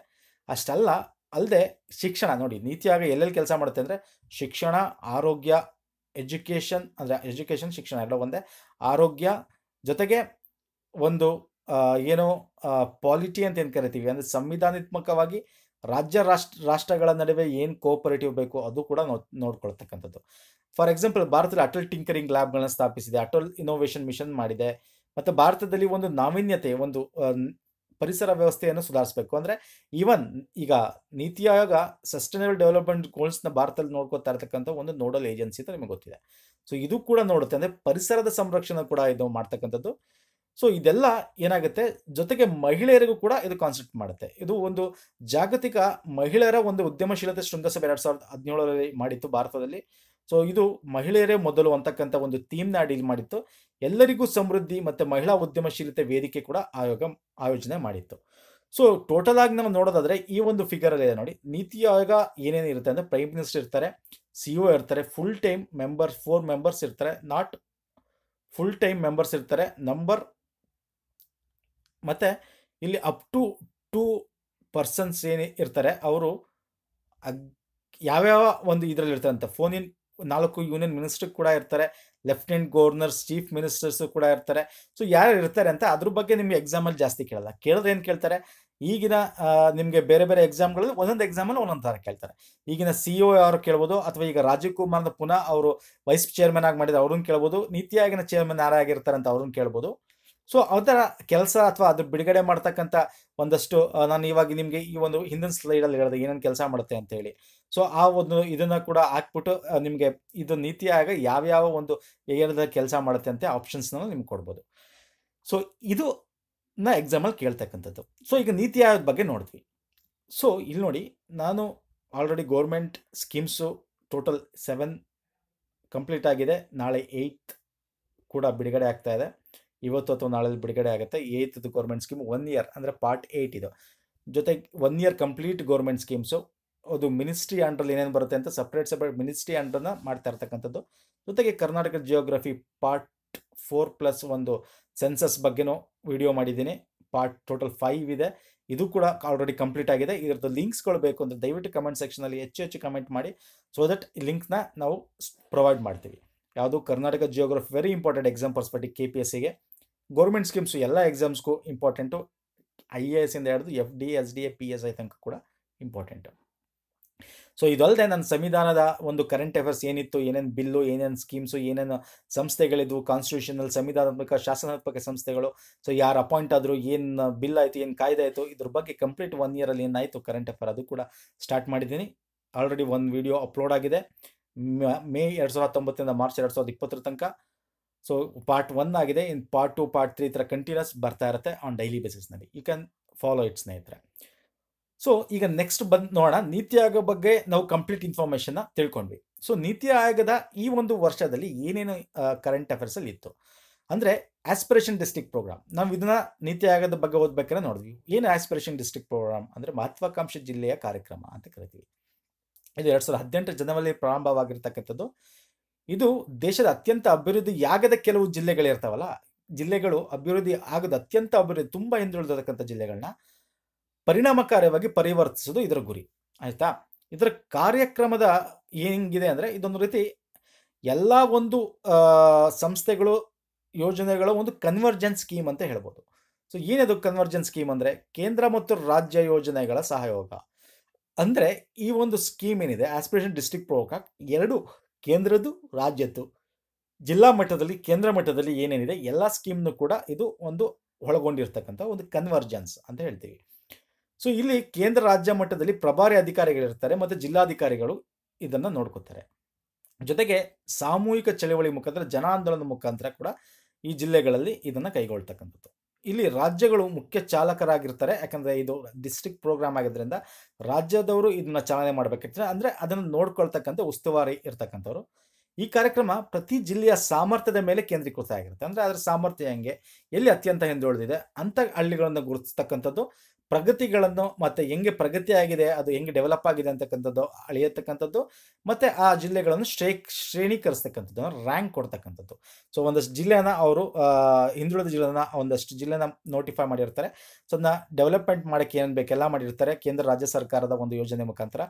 ಅಷ್ಟಲ್ಲ ಅಲ್ಲದೆ ಶಿಕ್ಷಣ ನೋಡಿ ನೀತಿ ಆಯೋಗ ಎಲ್ಲೆಲ್ಲಿ ಕೆಲಸ ಮಾಡುತ್ತೆ ಅಂದರೆ ಶಿಕ್ಷಣ ಆರೋಗ್ಯ ಎಜುಕೇಷನ್ ಅಂದರೆ ಎಜುಕೇಷನ್ ಶಿಕ್ಷಣ ಎಲ್ಲ ಒಂದೇ ಆರೋಗ್ಯ ಜೊತೆಗೆ ಒಂದು ಏನು ಪಾಲಿಟಿ ಅಂತ ಏನು ಕರಿತೀವಿ ಅಂದರೆ ಸಂವಿಧಾನಾತ್ಮಕವಾಗಿ ರಾಜ್ಯ ರಾಷ್ಟ್ರ ರಾಷ್ಟ್ರಗಳ ನಡುವೆ ಏನು ಕೋಪರೇಟಿವ್ ಬೇಕು ಅದು ಕೂಡ ನೋಡ್ಕೊಳ್ತಕ್ಕಂಥದ್ದು ಫಾರ್ ಎಕ್ಸಾಂಪಲ್ ಭಾರತದಲ್ಲಿ ಅಟಲ್ ಟಿಂಕರಿಂಗ್ ಲ್ಯಾಬ್ಗಳನ್ನು ಸ್ಥಾಪಿಸಿದೆ ಅಟಲ್ ಇನೋವೇಷನ್ ಮಿಷನ್ ಮಾಡಿದೆ ಮತ್ತು ಭಾರತದಲ್ಲಿ ಒಂದು ನಾವೀನ್ಯತೆ ಒಂದು ಪರಿಸರ ವ್ಯವಸ್ಥೆಯನ್ನು ಸುಧಾರಿಸಬೇಕು ಅಂದರೆ ಈವನ್ ಈಗ ನೀತಿ ಆಯೋಗ ಸಸ್ಟೈನಬಲ್ ಡೆವಲಪ್ಮೆಂಟ್ ಗೋಲ್ಸ್ನ ಭಾರತದಲ್ಲಿ ನೋಡ್ಕೊತಾ ಇರತಕ್ಕಂಥ ಒಂದು ನೋಡಲ್ ಏಜೆನ್ಸಿ ಅಂತ ನಿಮಗೆ ಗೊತ್ತಿದೆ ಸೊ ಇದು ಕೂಡ ನೋಡುತ್ತೆ ಅಂದರೆ ಪರಿಸರದ ಸಂರಕ್ಷಣೆ ಕೂಡ ಇದು ಮಾಡ್ತಕ್ಕಂಥದ್ದು ಸೊ ಇದೆಲ್ಲ ಏನಾಗುತ್ತೆ ಜೊತೆಗೆ ಮಹಿಳೆಯರಿಗೂ ಕೂಡ ಇದು ಕಾನ್ಸೆಪ್ಟ್ ಮಾಡುತ್ತೆ ಇದು ಒಂದು ಜಾಗತಿಕ ಮಹಿಳೆಯರ ಒಂದು ಉದ್ಯಮಶೀಲತೆ ಶೃಂಗಸಭೆ ಎರಡ್ ಸಾವಿರದ ಹದಿನೇಳರಲ್ಲಿ ಮಾಡಿತ್ತು ಭಾರತದಲ್ಲಿ ಸೊ ಇದು ಮಹಿಳೆಯರೇ ಮೊದಲು ಅಂತಕ್ಕಂಥ ಒಂದು ಥೀಮ್ನ ಡೀಲ್ ಮಾಡಿತ್ತು ಎಲ್ಲರಿಗೂ ಸಮೃದ್ಧಿ ಮತ್ತು ಮಹಿಳಾ ಉದ್ಯಮಶೀಲತೆ ವೇದಿಕೆ ಕೂಡ ಆಯೋಗ ಆಯೋಜನೆ ಮಾಡಿತ್ತು ಸೊ ಟೋಟಲ್ ಆಗಿ ನಾವು ನೋಡೋದಾದ್ರೆ ಈ ಒಂದು ಫಿಗರ್ ಅಲ್ಲಿ ನೋಡಿ ನೀತಿ ಆಯೋಗ ಏನೇನು ಇರುತ್ತೆ ಅಂದ್ರೆ ಪ್ರೈಮ್ ಮಿನಿಸ್ಟರ್ ಇರ್ತಾರೆ ಸಿ ಒ e ಇರ್ತಾರೆ full time members four members ಇರ್ತಾರೆ ನಾಟ್ ಫುಲ್ ಟೈಮ್ ಮೆಂಬರ್ಸ್ ಇರ್ತಾರೆ ನಂಬರ್ ಮತ್ತು ಇಲ್ಲಿ ಅಪ್ ಟು ಟೂ ಪರ್ಸನ್ಸ್ ಏನು ಇರ್ತಾರೆ ಅವರು ಅಗ್ ಯಾವ್ಯಾವ ಒಂದು ಇದರಲ್ಲಿ ಇರ್ತಾರೆ ಅಂತ ಫೋನಿನ ನಾಲ್ಕು ಯೂನಿಯನ್ ಮಿನಿಸ್ಟರ್ ಕೂಡ ಇರ್ತಾರೆ ಲೆಫ್ಟಿನೆಂಟ್ ಗವರ್ನರ್ಸ್ ಚೀಫ್ ಮಿನಿಸ್ಟರ್ಸು ಕೂಡ ಇರ್ತಾರೆ ಸೊ ಯಾರು ಇರ್ತಾರೆ ಅಂತ ಅದ್ರ ಬಗ್ಗೆ ನಿಮಗೆ ಎಕ್ಸಾಮಲ್ಲಿ ಜಾಸ್ತಿ ಕೇಳಲ್ಲ ಕೇಳಿದ್ರೆ ಏನು ಕೇಳ್ತಾರೆ ಈಗಿನ ನಿಮಗೆ ಬೇರೆ ಬೇರೆ ಎಕ್ಸಾಮ್ಗಳಲ್ಲಿ ಒಂದೊಂದು ಎಕ್ಸಾಮಲ್ಲಿ ಒಂದೊಂದು ಥರ ಕೇಳ್ತಾರೆ ಈಗಿನ ಸಿ ಒ e ಯಾರು ಕೇಳ್ಬೋದು ಅಥವಾ ಈಗ ರಾಜೀವ್ ಕುಮಾರ್ನ ಪುನಃ ಅವರು ವೈಸ್ ಚೇರ್ಮನ್ ಆಗಿ ಮಾಡಿದ ಅವ್ರನ್ನ ಕೇಳ್ಬೋದು ನೀತಿಯಾಗಿನ ಚೇರ್ಮನ್ ಯಾರಾಗಿರ್ತಾರೆ ಅಂತ ಅವ್ರನ್ನ ಕೇಳ್ಬೋದು ಸೊ ಅದರ ಕೆಲಸ ಅಥವಾ ಅದ್ರ ಬಿಡುಗಡೆ ಮಾಡ್ತಕ್ಕಂಥ ಒಂದಷ್ಟು ನಾನು ಇವಾಗ ನಿಮಗೆ ಈ ಒಂದು ಹಿಂದಿನ ಸ್ಲೈಡಲ್ಲಿ ಹೇಳಿದೆ ಏನೇನು ಕೆಲಸ ಮಾಡುತ್ತೆ ಅಂತ ಹೇಳಿ ಸೊ ಆ ಒಂದು ಇದನ್ನ ಕೂಡ ಹಾಕ್ಬಿಟ್ಟು ನಿಮಗೆ ಇದು ನೀತಿಯಾಗ ಯಾವ್ಯಾವ ಒಂದು ಏರಿಯಾದ ಕೆಲಸ ಮಾಡುತ್ತೆ ಅಂತ ಆಪ್ಷನ್ಸ್ನ ನಿಮ್ಗೆ ಕೊಡ್ಬೋದು ಸೊ ಇದು ನ ಎಕ್ಸಾಮಲ್ಲಿ ಕೇಳ್ತಕ್ಕಂಥದ್ದು ಸೊ ಈಗ ನೀತಿ ಆಯೋಗದ ಬಗ್ಗೆ ನೋಡಿದ್ವಿ ಸೊ ಇಲ್ಲಿ ನೋಡಿ ನಾನು already government schemes total seven complete ಆಗಿದೆ ನಾಳೆ ಏಯ್ತ್ ಕೂಡ ಬಿಡುಗಡೆ ಆಗ್ತಾ ಇದೆ ಇವತ್ತು ಅಥವಾ ನಾಳೆ ಬಿಡುಗಡೆ ಆಗುತ್ತೆ eight government scheme one year ಅಂದರೆ ಪಾರ್ಟ್ ಏಯ್ಟ್ ಇದು ಜೊತೆಗೆ one year complete government schemes ಅದು ಮಿನಿಸ್ಟ್ರಿ ಅಂಡ್ರಲ್ಲಿ ಏನೇನು ಬರುತ್ತೆ ಅಂತ ಸಪ್ರೇಟ್ ಸಪ್ರೇಟ್ ಮಿನಿಸ್ಟ್ರಿ ಅಂಡ್ರನ್ನ ಮಾಡ್ತಾ ಇರ್ತಕ್ಕಂಥದ್ದು ಜೊತೆಗೆ Karnataka geography part four plus ಒಂದು ಸೆನ್ಸಸ್ ಬಗ್ಗೆನೂ ವಿಡಿಯೋ ಮಾಡಿದ್ದೀನಿ ಪಾರ್ಟ್ ಟೋಟಲ್ ಫೈವ್ ಇದೆ ಇದು ಕೂಡ ಆಲ್ರೆಡಿ ಕಂಪ್ಲೀಟ್ ಆಗಿದೆ ಇದರದ್ದು ಲಿಂಕ್ಸ್ಗಳು ಬೇಕು ಅಂದರೆ ದಯವಿಟ್ಟು ಕಮೆಂಟ್ ಸೆಕ್ಷನಲ್ಲಿ ಹೆಚ್ಚು ಹೆಚ್ಚು ಕಮೆಂಟ್ ಮಾಡಿ ಸೊ ದಟ್ ಲಿಂಕ್ನ ನಾವು ಪ್ರೊವೈಡ್ ಮಾಡ್ತೀವಿ ಯಾವುದು Karnataka geography very important examples perspective K P S ಸಿಗೆ ಗೌರ್ಮೆಂಟ್ ಸ್ಕೀಮ್ಸ್ ಎಲ್ಲ ಎಕ್ಸಾಮ್ಸ್ಗೂ ಇಂಪಾರ್ಟೆಂಟು ಐ ಎ ಇಂದ ಹಿಡಿದು F D S D A P S I ತನಕ ಕೂಡ ಇಂಪಾರ್ಟೆಂಟು ಸೊ ಇದಲ್ಲದೆ ನನ್ನ ಸಂವಿಧಾನದ ಒಂದು ಕರೆಂಟ್ ಅಫೇರ್ಸ್ ಏನಿತ್ತು ಏನೇನು ಬಿಲ್ಲು ಏನೇನು ಸ್ಕೀಮ್ಸು ಏನೇನು ಸಂಸ್ಥೆಗಳಿದ್ವು ಕಾನ್ಸ್ಟಿಟ್ಯೂಷನಲ್ ಸಂವಿಧಾನಾತ್ಮಕ ಶಾಸನಾತ್ಮಕ ಸಂಸ್ಥೆಗಳು ಸೊ ಯಾರು ಅಪಾಯಿಂಟ್ ಆದರೂ ಏನು ಬಿಲ್ ಆಯಿತು ಏನು ಕಾಯ್ದೆ ಆಯಿತು ಇದ್ರ ಬಗ್ಗೆ ಕಂಪ್ಲೀಟ್ ಒನ್ ಇಯರಲ್ಲಿ ಏನಾಯಿತು ಕರೆಂಟ್ ಅಫೇರ್ ಅದು ಕೂಡ ಸ್ಟಾರ್ಟ್ ಮಾಡಿದ್ದೀನಿ ಆಲ್ರೆಡಿ ಒಂದು ವಿಡಿಯೋ ಅಪ್ಲೋಡ್ ಆಗಿದೆ ಮೇ ಎರಡು ಸಾವಿರದ ಹತ್ತೊಂಬತ್ತರಿಂದ ಮಾರ್ಚ್ ಎರಡು ಸಾವಿರದ ಇಪ್ಪತ್ತರ ತನಕ ಸೊ ಪಾರ್ಟ್ ಒನ್ ಆಗಿದೆ in part two part three ಥರ ಕಂಟಿನ್ಯೂಸ್ ಬರ್ತಾ ಇರುತ್ತೆ ಆನ್ ಡೈಲಿ ಬೇಸಿಸ್ನಲ್ಲಿ ಯು ಕ್ಯಾನ್ ಫಾಲೋ ಇಟ್ ಸ್ನೇಹಿತರೆ ಸೊ ಈಗ ನೆಕ್ಸ್ಟ್ ಬಂದು ನೋಡೋಣ ನೀತಿ ಆಯೋಗ ಬಗ್ಗೆ ನಾವು ಕಂಪ್ಲೀಟ್ ಇನ್ಫಾರ್ಮೇಷನ್ನ ತಿಳ್ಕೊಂಡ್ವಿ ಸೊ ನೀತಿ ಆಯೋಗದ ಈ ಒಂದು ವರ್ಷದಲ್ಲಿ ಏನೇನು ಕರೆಂಟ್ ಅಫೇರ್ಸಲ್ಲಿ ಇತ್ತು ಅಂದರೆ ಆಸ್ಪಿರೇಷನ್ ಡಿಸ್ಟಿಕ್ ಪ್ರೋಗ್ರಾಮ್ ನಾವು ಇದನ್ನ ನೀತಿ ಆಯೋಗದ ಬಗ್ಗೆ ಓದ್ಬೇಕಾದ್ರೆ ನೋಡಿದ್ವಿ ಏನು ಆಸ್ಪಿರೇಷನ್ ಡಿಸ್ಟ್ರಿಕ್ಟ್ ಪ್ರೋಗ್ರಾಮ್ ಅಂದರೆ ಮಹತ್ವಾಕಾಂಕ್ಷೆ ಜಿಲ್ಲೆಯ ಕಾರ್ಯಕ್ರಮ ಅಂತ ಕರಿತೀವಿ ಇದು ಎರಡು ಸಾವಿರದ ಹದಿನೆಂಟು ಜನವರಿ ಪ್ರಾರಂಭವಾಗಿರ್ತಕ್ಕಂಥದ್ದು ಇದು ದೇಶದ ಅತ್ಯಂತ ಅಭಿವೃದ್ಧಿಯಾಗದ ಕೆಲವು ಜಿಲ್ಲೆಗಳಿರ್ತಾವಲ್ಲ ಜಿಲ್ಲೆಗಳು ಅಭಿವೃದ್ಧಿ ಆಗದ ಅತ್ಯಂತ ಅಭಿವೃದ್ಧಿ ತುಂಬ ಹಿಂದುಳಿದಿರತಕ್ಕಂಥ ಜಿಲ್ಲೆಗಳನ್ನ ಪರಿಣಾಮಕಾರಿಯಾಗಿ ಪರಿವರ್ತಿಸೋದು ಇದರ ಗುರಿ ಆಯಿತಾ ಇದರ ಕಾರ್ಯಕ್ರಮದ ಏನಿದೆ ಅಂದರೆ ಇದೊಂದು ರೀತಿ ಎಲ್ಲ ಒಂದು ಸಂಸ್ಥೆಗಳು ಯೋಜನೆಗಳ ಒಂದು ಕನ್ವರ್ಜೆನ್ಸ್ ಸ್ಕೀಮ್ ಅಂತ ಹೇಳ್ಬೋದು ಸೊ ಏನದು ಕನ್ವರ್ಜೆನ್ಸ್ ಸ್ಕೀಮ್ ಅಂದರೆ ಕೇಂದ್ರ ಮತ್ತು ರಾಜ್ಯ ಯೋಜನೆಗಳ ಸಹಯೋಗ ಅಂದರೆ ಈ ಒಂದು ಸ್ಕೀಮ್ ಏನಿದೆ ಆಸ್ಪಿರೇಷನ್ ಡಿಸ್ಟ್ರಿಕ್ಟ್ ಪ್ರೋಗ್ರಾಮ್ ಎರಡು ಕೇಂದ್ರದ್ದು ರಾಜ್ಯದ್ದು ಜಿಲ್ಲಾ ಮಟ್ಟದಲ್ಲಿ ಕೇಂದ್ರ ಮಟ್ಟದಲ್ಲಿ ಏನೇನಿದೆ ಎಲ್ಲ ಸ್ಕೀಮ್ನು ಕೂಡ ಇದು ಒಂದು ಒಳಗೊಂಡಿರ್ತಕ್ಕಂಥ ಒಂದು ಕನ್ವರ್ಜೆನ್ಸ್ ಅಂತ ಹೇಳ್ತೀವಿ ಸೊ ಇಲ್ಲಿ ಕೇಂದ್ರ ರಾಜ್ಯ ಮಟ್ಟದಲ್ಲಿ ಪ್ರಭಾರಿ ಅಧಿಕಾರಿಗಳಿರ್ತಾರೆ ಮತ್ತು ಜಿಲ್ಲಾಧಿಕಾರಿಗಳು ಇದನ್ನು ನೋಡ್ಕೋತಾರೆ ಜೊತೆಗೆ ಸಾಮೂಹಿಕ ಚಳವಳಿ ಮುಖಾಂತರ ಜನಾಂದೋಲನದ ಮುಖಾಂತರ ಕೂಡ ಈ ಜಿಲ್ಲೆಗಳಲ್ಲಿ ಇದನ್ನು ಕೈಗೊಳ್ತಕ್ಕಂಥದ್ದು ಇಲ್ಲಿ ರಾಜ್ಯಗಳು ಮುಖ್ಯ ಚಾಲಕರಾಗಿರ್ತಾರೆ ಯಾಕಂದರೆ ಇದು ಡಿಸ್ಟ್ರಿಕ್ಟ್ ಪ್ರೋಗ್ರಾಮ್ ಆಗಿದ್ದರಿಂದ ರಾಜ್ಯದವರು ಇದನ್ನ ಚಾಲನೆ ಮಾಡಬೇಕಿರ್ತಾರೆ ಅಂದರೆ ಅದನ್ನು ನೋಡ್ಕೊಳ್ತಕ್ಕಂಥ ಉಸ್ತುವಾರಿ ಇರ್ತಕ್ಕಂಥವ್ರು ಈ ಕಾರ್ಯಕ್ರಮ ಪ್ರತಿ ಜಿಲ್ಲೆಯ ಸಾಮರ್ಥ್ಯದ ಮೇಲೆ ಕೇಂದ್ರೀಕೃತ ಆಗಿರುತ್ತೆ ಅಂದರೆ ಅದರ ಸಾಮರ್ಥ್ಯ ಹೆಂಗೆ ಎಲ್ಲಿ ಅತ್ಯಂತ ಹಿಂದುಳಿದಿದೆ ಅಂಥ ಹಳ್ಳಿಗಳನ್ನು ಗುರುತಿಸ್ತಕ್ಕಂಥದ್ದು ಪ್ರಗತಿಗಳನ್ನು ಮತ್ತು ಹೆಂಗೆ ಪ್ರಗತಿ ಆಗಿದೆ ಅದು ಹೆಂಗೆ ಡೆವಲಪ್ ಆಗಿದೆ ಅಂತಕ್ಕಂಥದ್ದು ಅಳಿಯತಕ್ಕಂಥದ್ದು ಮತ್ತು ಆ ಜಿಲ್ಲೆಗಳನ್ನು ಶ್ರೇ ಶ್ರೇಣೀಕರಿಸ್ತಕ್ಕಂಥದ್ದು ರ್ಯಾಂಕ್ ಕೊಡ್ತಕ್ಕಂಥದ್ದು ಸೊ ಒಂದಷ್ಟು ಜಿಲ್ಲೆನ ಅವರು ಹಿಂದುಳಿದ ಜಿಲ್ಲೆನ ಒಂದಷ್ಟು ಜಿಲ್ಲೆನ ನೋಟಿಫೈ ಮಾಡಿರ್ತಾರೆ ಸೊ ಅದನ್ನ ಡೆವಲಪ್ಮೆಂಟ್ ಮಾಡೋಕ್ಕೆ ಏನು ಬೇಕೆಲ್ಲ ಮಾಡಿರ್ತಾರೆ ಕೇಂದ್ರ ರಾಜ್ಯ ಸರ್ಕಾರದ ಒಂದು ಯೋಜನೆ ಮುಖಾಂತರ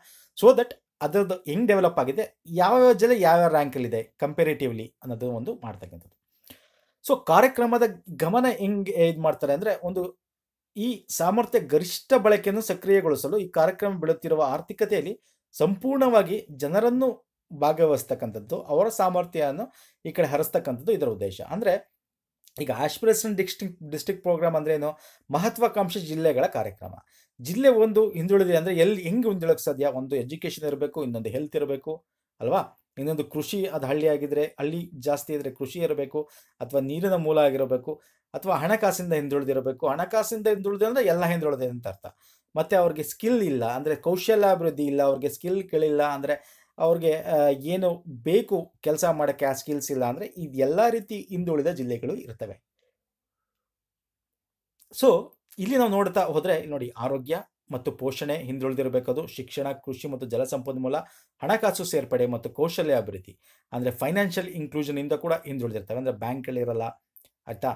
ಸೊ ದಟ್ ಅದರದ್ದು ಹೆಂಗೆ ಡೆವಲಪ್ ಆಗಿದೆ ಯಾವ್ಯಾವ ಜಿಲ್ಲೆ ಯಾವ್ಯಾವ ರ್ಯಾಂಕಲ್ಲಿದೆ ಕಂಪೇರಿಟಿವ್ಲಿ ಅನ್ನೋದು ಒಂದು ಮಾಡ್ತಕ್ಕಂಥದ್ದು ಸೊ ಕಾರ್ಯಕ್ರಮದ ಗಮನ ಹೆಂಗೆ ಇದು ಮಾಡ್ತಾರೆ ಅಂದರೆ ಒಂದು ಈ ಸಾಮರ್ಥ್ಯ ಗರಿಷ್ಠ ಬಳಕೆಯನ್ನು ಸಕ್ರಿಯಗೊಳಿಸಲು ಈ ಕಾರ್ಯಕ್ರಮ ಬೀಳುತ್ತಿರುವ ಆರ್ಥಿಕತೆಯಲ್ಲಿ ಸಂಪೂರ್ಣವಾಗಿ ಜನರನ್ನು ಭಾಗವಹಿಸ್ತಕ್ಕಂಥದ್ದು ಅವರ ಸಾಮರ್ಥ್ಯವನ್ನು ಈ ಕಡೆ ಹರಿಸ್ತಕ್ಕಂಥದ್ದು ಇದರ ಉದ್ದೇಶ ಅಂದರೆ ಈಗ ಆಸ್ಪಿರೇಷನ್ ಡಿಸ್ಟಿಕ್ ಡಿಸ್ಟಿಕ್ ಪ್ರೋಗ್ರಾಮ್ ಅಂದ್ರೆ ಏನು ಮಹತ್ವಾಕಾಂಕ್ಷಿ ಜಿಲ್ಲೆಗಳ ಕಾರ್ಯಕ್ರಮ ಜಿಲ್ಲೆ ಒಂದು ಹಿಂದುಳಿದಿದೆ ಅಂದರೆ ಎಲ್ಲಿ ಹೆಂಗೆ ಹಿಂದುಳಕ್ಕೆ ಸಾಧ್ಯ ಒಂದು ಎಜುಕೇಷನ್ ಇರಬೇಕು ಇನ್ನೊಂದು ಹೆಲ್ತ್ ಇರಬೇಕು ಅಲ್ವಾ ಇನ್ನೊಂದು ಕೃಷಿ ಅದು ಹಳ್ಳಿ ಆಗಿದ್ರೆ ಹಳ್ಳಿ ಜಾಸ್ತಿ ಇದ್ದರೆ ಕೃಷಿ ಇರಬೇಕು ಅಥವಾ ನೀರಿನ ಮೂಲ ಆಗಿರಬೇಕು ಅಥವಾ ಹಣಕಾಸಿಂದ ಹಿಂದುಳಿದಿರಬೇಕು ಹಣಕಾಸಿಂದ ಹಿಂದುಳಿದ್ರೆ ಅಂದರೆ ಎಲ್ಲ ಹಿಂದುಳಿದೆ ಅಂತ ಅರ್ಥ ಮತ್ತು ಅವ್ರಿಗೆ ಸ್ಕಿಲ್ ಇಲ್ಲ ಅಂದರೆ ಕೌಶಲ್ಯಾಭಿವೃದ್ಧಿ ಇಲ್ಲ ಅವ್ರಿಗೆ ಸ್ಕಿಲ್ ಕೇಳಿಲ್ಲ ಅಂದರೆ ಅವ್ರಿಗೆ ಏನು ಬೇಕು ಕೆಲಸ ಮಾಡೋಕ್ಕೆ ಆ ಸ್ಕಿಲ್ಸ್ ಇಲ್ಲ ಅಂದರೆ ಇದೆಲ್ಲ ರೀತಿ ಹಿಂದುಳಿದ ಜಿಲ್ಲೆಗಳು ಇರ್ತವೆ ಸೊ ಇಲ್ಲಿ ನಾವು ನೋಡ್ತಾ ಹೋದರೆ ನೋಡಿ ಆರೋಗ್ಯ ಮತ್ತು ಪೋಷಣೆ ಹಿಂದುಳಿದಿರಬೇಕದು ಶಿಕ್ಷಣ ಕೃಷಿ ಮತ್ತು ಜಲಸಂಪನ್ಮೂಲ ಹಣಕಾಸು ಸೇರ್ಪಡೆ ಮತ್ತು ಕೌಶಲ್ಯ ಅಭಿವೃದ್ಧಿ ಅಂದರೆ ಫೈನಾನ್ಷಿಯಲ್ ಇನ್ಕ್ಲೂಷನಿಂದ ಕೂಡ ಹಿಂದುಳಿದಿರ್ತವೆ ಅಂದರೆ ಬ್ಯಾಂಕ್ಗಳಿರಲ್ಲ ಆಯಿತಾ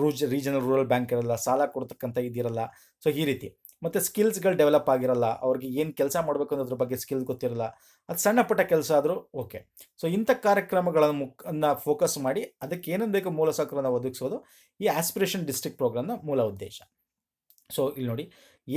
ರೂಜ್ ರೀಜನಲ್ ರೂರಲ್ ಬ್ಯಾಂಕ್ ಇರಲ್ಲ ಸಾಲ ಕೊಡ್ತಕ್ಕಂಥ ಇದಿರಲ್ಲ ಸೊ ಈ ರೀತಿ ಮತ್ತು ಸ್ಕಿಲ್ಸ್ಗಳು ಡೆವಲಪ್ ಆಗಿರಲ್ಲ ಅವ್ರಿಗೆ ಏನು ಕೆಲಸ ಮಾಡಬೇಕು ಅನ್ನೋದ್ರ ಬಗ್ಗೆ ಸ್ಕಿಲ್ ಗೊತ್ತಿರಲ್ಲ ಅದು ಸಣ್ಣ ಪುಟ್ಟ ಕೆಲಸ ಆದರೂ ಓಕೆ ಸೊ ಇಂಥ ಕಾರ್ಯಕ್ರಮಗಳನ್ನು ಮುಖನ್ನ ಫೋಕಸ್ ಮಾಡಿ ಅದಕ್ಕೆ ಏನೇನು ಬೇಕು ಮೂಲ ಸೌಕರ್ಯವನ್ನು ಒದಗಿಸೋದು ಈ ಆಸ್ಪಿರೇಷನ್ ಡಿಸ್ಟ್ರಿಕ್ಟ್ ಪ್ರೋಗ್ರಾಮ್ನ ಮೂಲ ಉದ್ದೇಶ ಸೊ ಇಲ್ಲಿ ನೋಡಿ